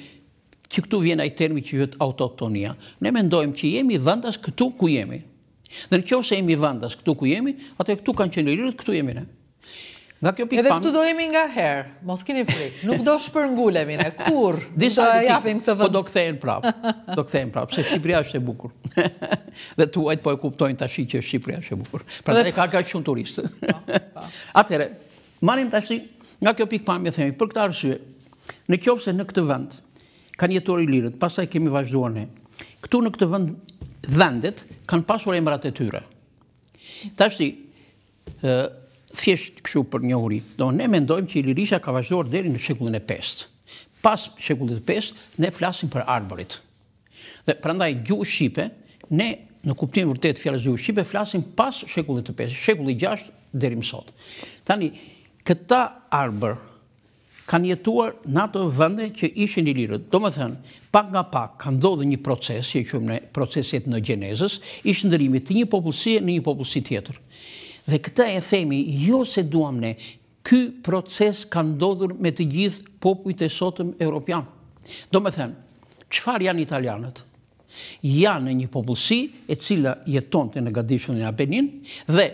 që këtu vjen ai termi që quhet autotonia, Ne mendojmë që jemi vendas këtu ku jemi. Dhe në qovë se jemi vandas këtu ku jemi, atë këtu kanë qenë lirët, këtu jemi ne. Nga kjo pikpamje. Edhe këtu do jemi nga herë. Mos keni frikë, nuk do shpërngulemi ne. Kurr. Disa do japim këtë po vend. Po do kthehen prap. Do kthehen prap, sepse Shqipëria është e bukur. Dhe tuaj po e kuptojnë tash që Shqipëria është e bukur. Prandaj ka kaq shumë turistë. Po. po. Atëre, marrim tash nga kjo pikpamje themi për këtë arsye. Në qofse se në këtë vend kanë jetuar i lirët, pastaj kemi vazhduar ne. Ktu në këtë vend vendet kanë pasur emrat e tyre. Tashti, thjesht këshu për një uri. Do, ne mendojmë që Ilirisha ka vazhdoar deri në shekullin e 5. Pas shekullit e 5, ne flasim për arborit. Dhe prandaj, gju Shqipe, ne në kuptim vërtet fjallës gju Shqipe, flasim pas shekullit e 5, e 6, deri mësot. Tani, këta arbor kanë jetuar në ato vënde që ishin i lirët. Do më thënë, pak nga pak kanë dodhë një proces, që e qëmë në proceset në Gjenezës, ishë ndërimit të një popullësie në një popullësi tjetër. Dhe këta e themi, jo se duam ne, ky proces ka ndodhur me të gjithë popujt e sotëm europian. Do me thënë, qëfar janë italianët? Janë një popullësi e cila jeton të në gadishën e Apenin dhe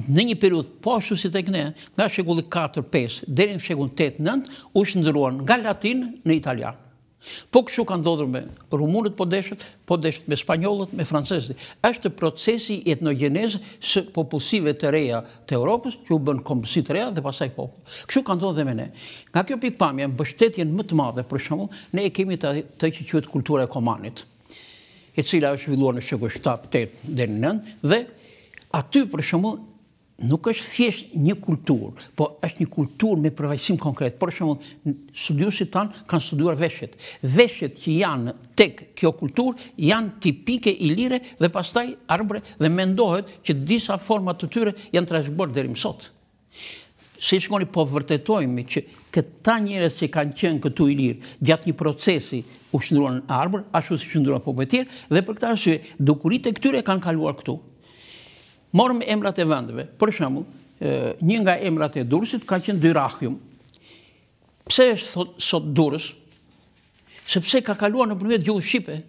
në një periud poshtu si të këne, nga shekulli 4-5 dhe në shekulli 8-9, u shëndëruan nga latin në italianë. Po këshu ka ndodhur me rumunët po deshët, po deshët me Spanyollët, me francesët. të procesi etnogenezë së popullësive të reja të Europës, që u bënë kompësit reja dhe pasaj popullë. Këshu ka ndodhur dhe me ne. Nga kjo pikpamja, në bështetjen më të madhe, për shumë, ne e kemi të që qëtë kultura e komanit, e cila është villuar në shëgështë 7, 8 dhe 9, dhe aty, për shumë, nuk është thjesht një kultur, po është një kultur me përvajsim konkret. Por shumë, studiusit tanë kanë studuar veshet. Veshet që janë tek kjo kultur, janë tipike i lire dhe pastaj arbre dhe mendohet që disa format të tyre janë të rashëgborë dherim sot. Se shkoni po vërtetojme që këta njëres që kanë qenë këtu i lirë gjatë një procesi u shëndruan në arbor, ashtu si shëndruan po për tjerë, dhe për këta rësue, dukurit e këtyre kanë kaluar këtu. Morëm emrat e vendeve, për shemë, një nga emrat e durësit ka qenë dyrahjum. Pse është sot durës? Sepse ka kaluar në përmjet gjuhë Shqipe.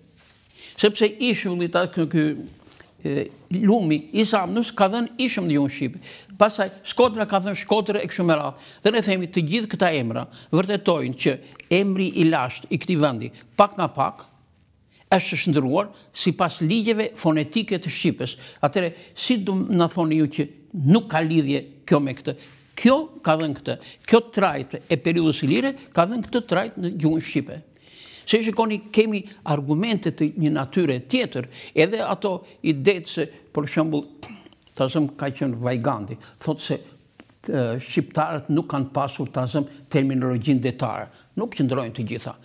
Sepse ishëm li ta kënë kënë lumi, isamnus, ka dhenë ishëm një në Shqipe. Pasaj, Skotra ka dhenë Shkotra e këshumera. Dhe në themi të gjithë këta emra, vërtetojnë që emri i lasht i këti vendi, pak nga pak, është shëndëruar si pas ligjeve fonetike të Shqipës. Atere, si du në thoni ju që nuk ka lidhje kjo me këtë. Kjo ka dhe në këtë. Kjo trajtë e periudës i lire ka dhe në këtë trajtë në gjuhën Shqipe. Se shikoni kemi argumentet të një natyre tjetër, edhe ato i detë se, për shëmbull, të zëmë ka qënë vajgandi, thotë se shqiptarët nuk kanë pasur të zëmë terminologjin detarë. Nuk qëndrojnë të gjitha.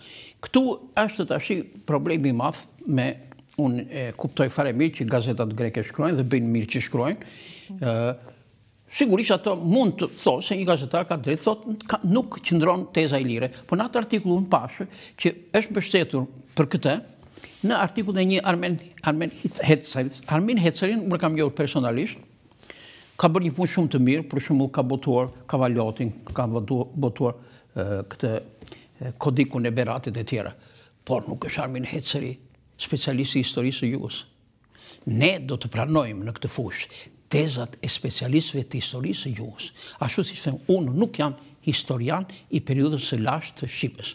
Këtu është të ashtë problemi mafë me unë e kuptoj fare mirë që gazetat greke shkrojnë dhe bëjnë mirë që shkrojnë. Sigurisht atë mund të thotë se një gazetar ka drejtë thotë nuk qëndronë teza i lire. Po në atë artiklu në pashë që është bështetur për këte në artiklu dhe një Armin Hecerin më kam gjohë personalisht ka bërë një punë shumë të mirë për shumë ka botuar kavaliotin, ka botuar këte kodikun e beratit e tjera. Por nuk është armin hecëri specialisti historisë jugës. Ne do të pranojmë në këtë fush tezat e specialistëve të historisë jugës. Ashtu si shtëmë, unë nuk jam historian i periudës së lashtë të Shqipës.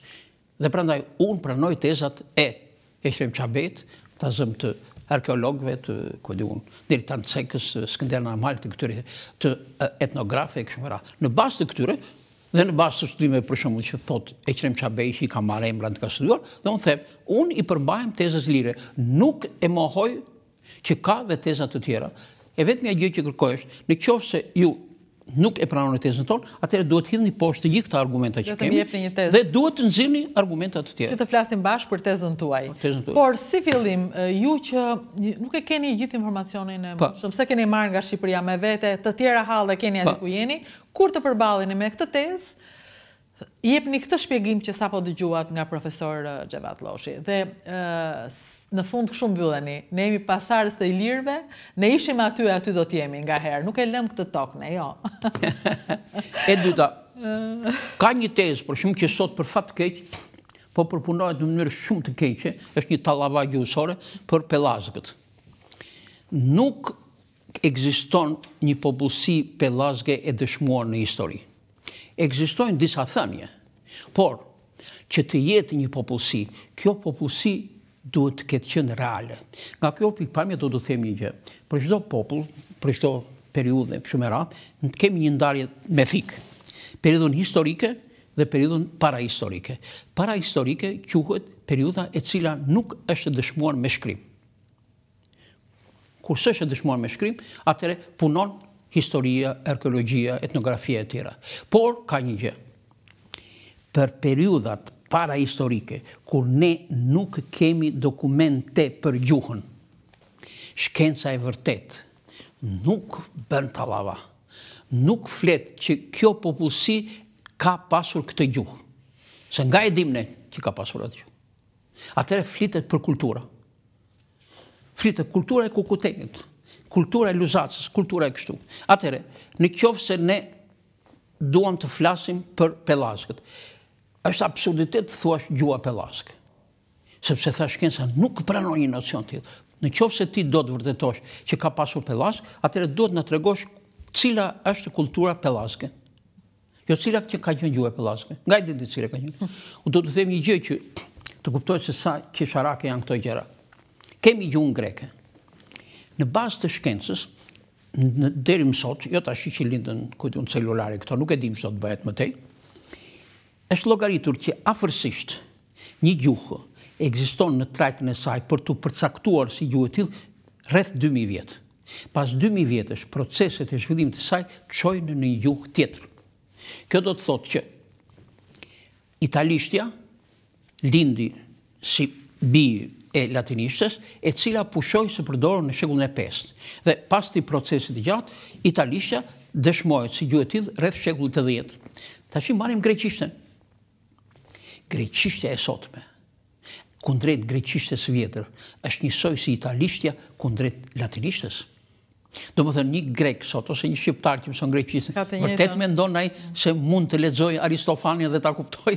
Dhe prandaj, unë pranoj tezat e Eshrem Qabet, ta zëm të arkeologëve të kodiun, diri të në cekës, skënderna malë të këtyre, të etnografe e këshmëra. Në bas të këtyre, Dhe në basë të studime për shumë që thot e qërem qabej që i ka mare e mbran të ka studuar, dhe unë thebë, unë i përmbajem tezës lire, nuk e mohoj që ka dhe tezat të tjera. E vetë një gjithë që kërkojshë, në qofë se ju nuk e pranon e tezën të tonë, atërë duhet hirë një poshtë të gjithë të argumenta që kemi, dhe duhet të nëzirë një argumenta të tjerë. Që të flasim bashkë për tezën të uaj. Por,
si fillim, ju që nuk e keni gjithë informacionin e më shumë, se keni marrë nga Shqipëria me vete, të tjera halë dhe keni atë ku jeni, kur të përbalin e me këtë tezë, jep një këtë shpjegim që sa po dëgjuat nga profesor Gjevat Loshi. Dhe në fund kështu mbylleni. Ne jemi pasarës të lirve, ne ishim aty aty do të jemi nga herë. Nuk e lëm këtë tokë ne, jo.
e dyta. Ka një tezë për shumë që sot për fat keq, po përpunohet në mënyrë shumë të keqe, është një tallava gjusore për pellazgët. Nuk ekziston një popullsi pellazge e dëshmuar në histori. Ekzistojnë disa thëmje, por që të jetë një popullsi, kjo popullsi duhet të ketë qenë reale. Nga kjo pikpamje do të themi një gjë. Për çdo popull, për çdo periudhë shumë në të kemi një ndarje me fik. Periudhën historike dhe periudhën parahistorike. Parahistorike quhet periudha e cila nuk është dëshmuar me shkrim. Kur është dëshmuar me shkrim, atëre punon historia, arkeologia, etnografia e tira. Por, ka një gjë. Për periudhat para historike, kur ne nuk kemi dokumente për gjuhën. Shkenca e vërtet nuk bën talava, nuk flet që kjo popullsi ka pasur këtë gjuhë. Se nga e dimne që ka pasur atë gjuhë. Atëre flitet për kultura. Flitet kultura e kukutekit, kultura e luzacës, kultura e kështu. Atëre, në qofë se ne duham të flasim për pelazgët është absurditet të thuash gjua pelask. Sepse tha shkenca nuk pranon një nocion tjilë. Në qofë se ti do të vërdetosh që ka pasur pelask, atëre do të në tregosh cila është kultura pelaske. Jo cila që ka gjënë gjua pelaske. Nga i dhe cila ka gjënë. U do të them një gjë që të kuptoj se sa kisharake janë këto gjera. Kemi gjuhën greke. Në bazë të shkencës, në derim sot, jo të ashtë që lindën këtë unë celulari këto, nuk e dim sot bëhet më tej, është logaritur që afërsisht një gjuhë egziston në trajtën e saj për të përcaktuar si gjuhë të rreth 2000 vjetë. Pas 2000 vjetës, proceset e zhvillim të saj qojnë në një gjuhë tjetër. Kjo do të thotë që italishtja lindi si bi e latinishtës, e cila pushoj së përdorën në shekullën e 5. Dhe pas të i procesit gjatë, italishtja dëshmojët si gjuhë të rreth shekullën të 10. Ta që marim greqishtën, greqishtja e sotme, kundrejt greqishtes vjetër, është njësoj si italishtja kundrejt latinishtes. Do më thënë një grek sot, ose një shqiptar që mëson greqishtën, vërtet me ndonaj se mund të ledzoj Aristofania dhe ta kuptoj.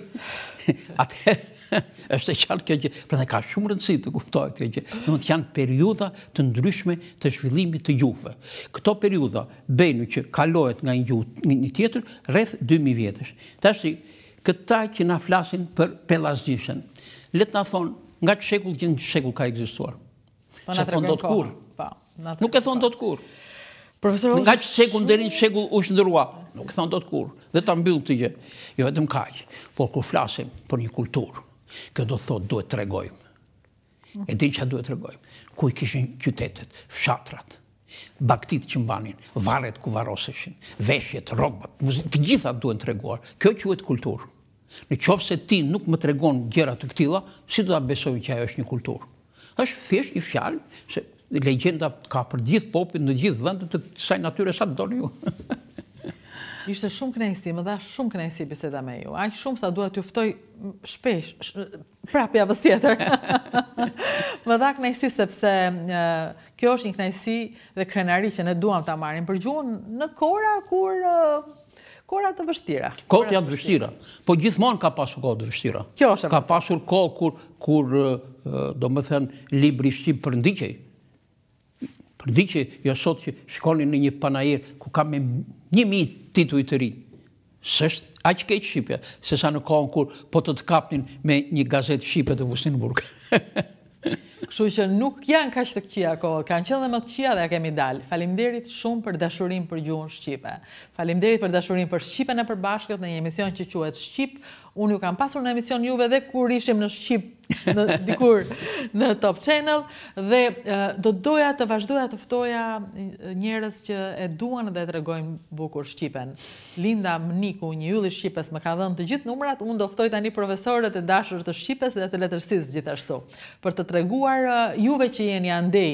Atë është e qartë kjo që, për ka shumë rëndësi të kuptoj të kjo që, në më të janë periuda të ndryshme të zhvillimit të juve. Këto periuda bëjnë që kalohet nga një tjetër, rreth 2000 vjetës. Të është këta që na flasin për pelazgjishën. Letë na thonë, nga që shekull që po, po, në shekull ka egzistuar.
Që thonë do të kur.
Nuk e thonë do të kur. Nga që shekull në derin shekull u shëndërua. Nuk e thonë do të kur. Dhe ta mbyllë të gjë. Jo vetëm kaj, por ku flasim për një kultur, këtë do thotë duhet të regojmë. E din që duhet të regojmë. Ku i qytetet, fshatrat, baktit që mbanin, varet ku varoseshin, veshjet, robot, të gjithat duhet të reguar. Kjo që kulturë. Në qofë se ti nuk më tregon gjera të këtila, si do të besojnë që ajo është një kulturë? është thjesht një fjalë, se legjenda ka për gjithë popin në gjithë vëndët të saj natyre sa të doni ju.
Ishte shumë kënejsi, më dha shumë kënejsi biseda me ju. Aqë shumë sa duhet të uftoj shpesh, sh, prapja vës tjetër. më dha kënejsi sepse kjo është një kënejsi dhe krenari që ne duham të amarin për gjuhën në kora kur... Kora të vështira?
Kora të janë të vështira. Po gjithmonë ka pasur kohë të vështira. Kjo është Ka pasur kohë kur, do më thënë, libri shqipë për ndiqej. Për ndiqej, jo sot që shkollin në një panajer, ku ka me një mi titu i të ri. Sështë, aq që kejtë shqipja, se sa në kohën kur, po të të kapnin me një gazetë shqipët të Vusinburg.
Kështu që nuk janë kaq të këqia, kohë, kanë qenë dhe më të këqia dhe ja kemi dalë. Faleminderit shumë për dashurim për gjuhën Shqipe. Faleminderit për dashurim për Shqipen e përbashkët në një emision që quet Shqip. Unë ju kam pasur në emision juve dhe kur ishim në Shqip në dikur në Top Channel dhe do të doja të vazhdoja të ftoja njerëz që e duan dhe tregojnë bukur shqipen. Linda Mniku, një i shqipes, më ka dhënë të gjithë numrat, unë do ftoj tani profesorët e dashur të shqipes dhe të letërsisë gjithashtu për të treguar juve që jeni andej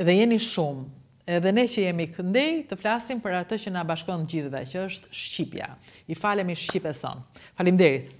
dhe jeni shumë edhe ne që jemi këndej të flasim për atë që na bashkon gjithëve, që është shqipja. I falemi shqipeson. Faleminderit.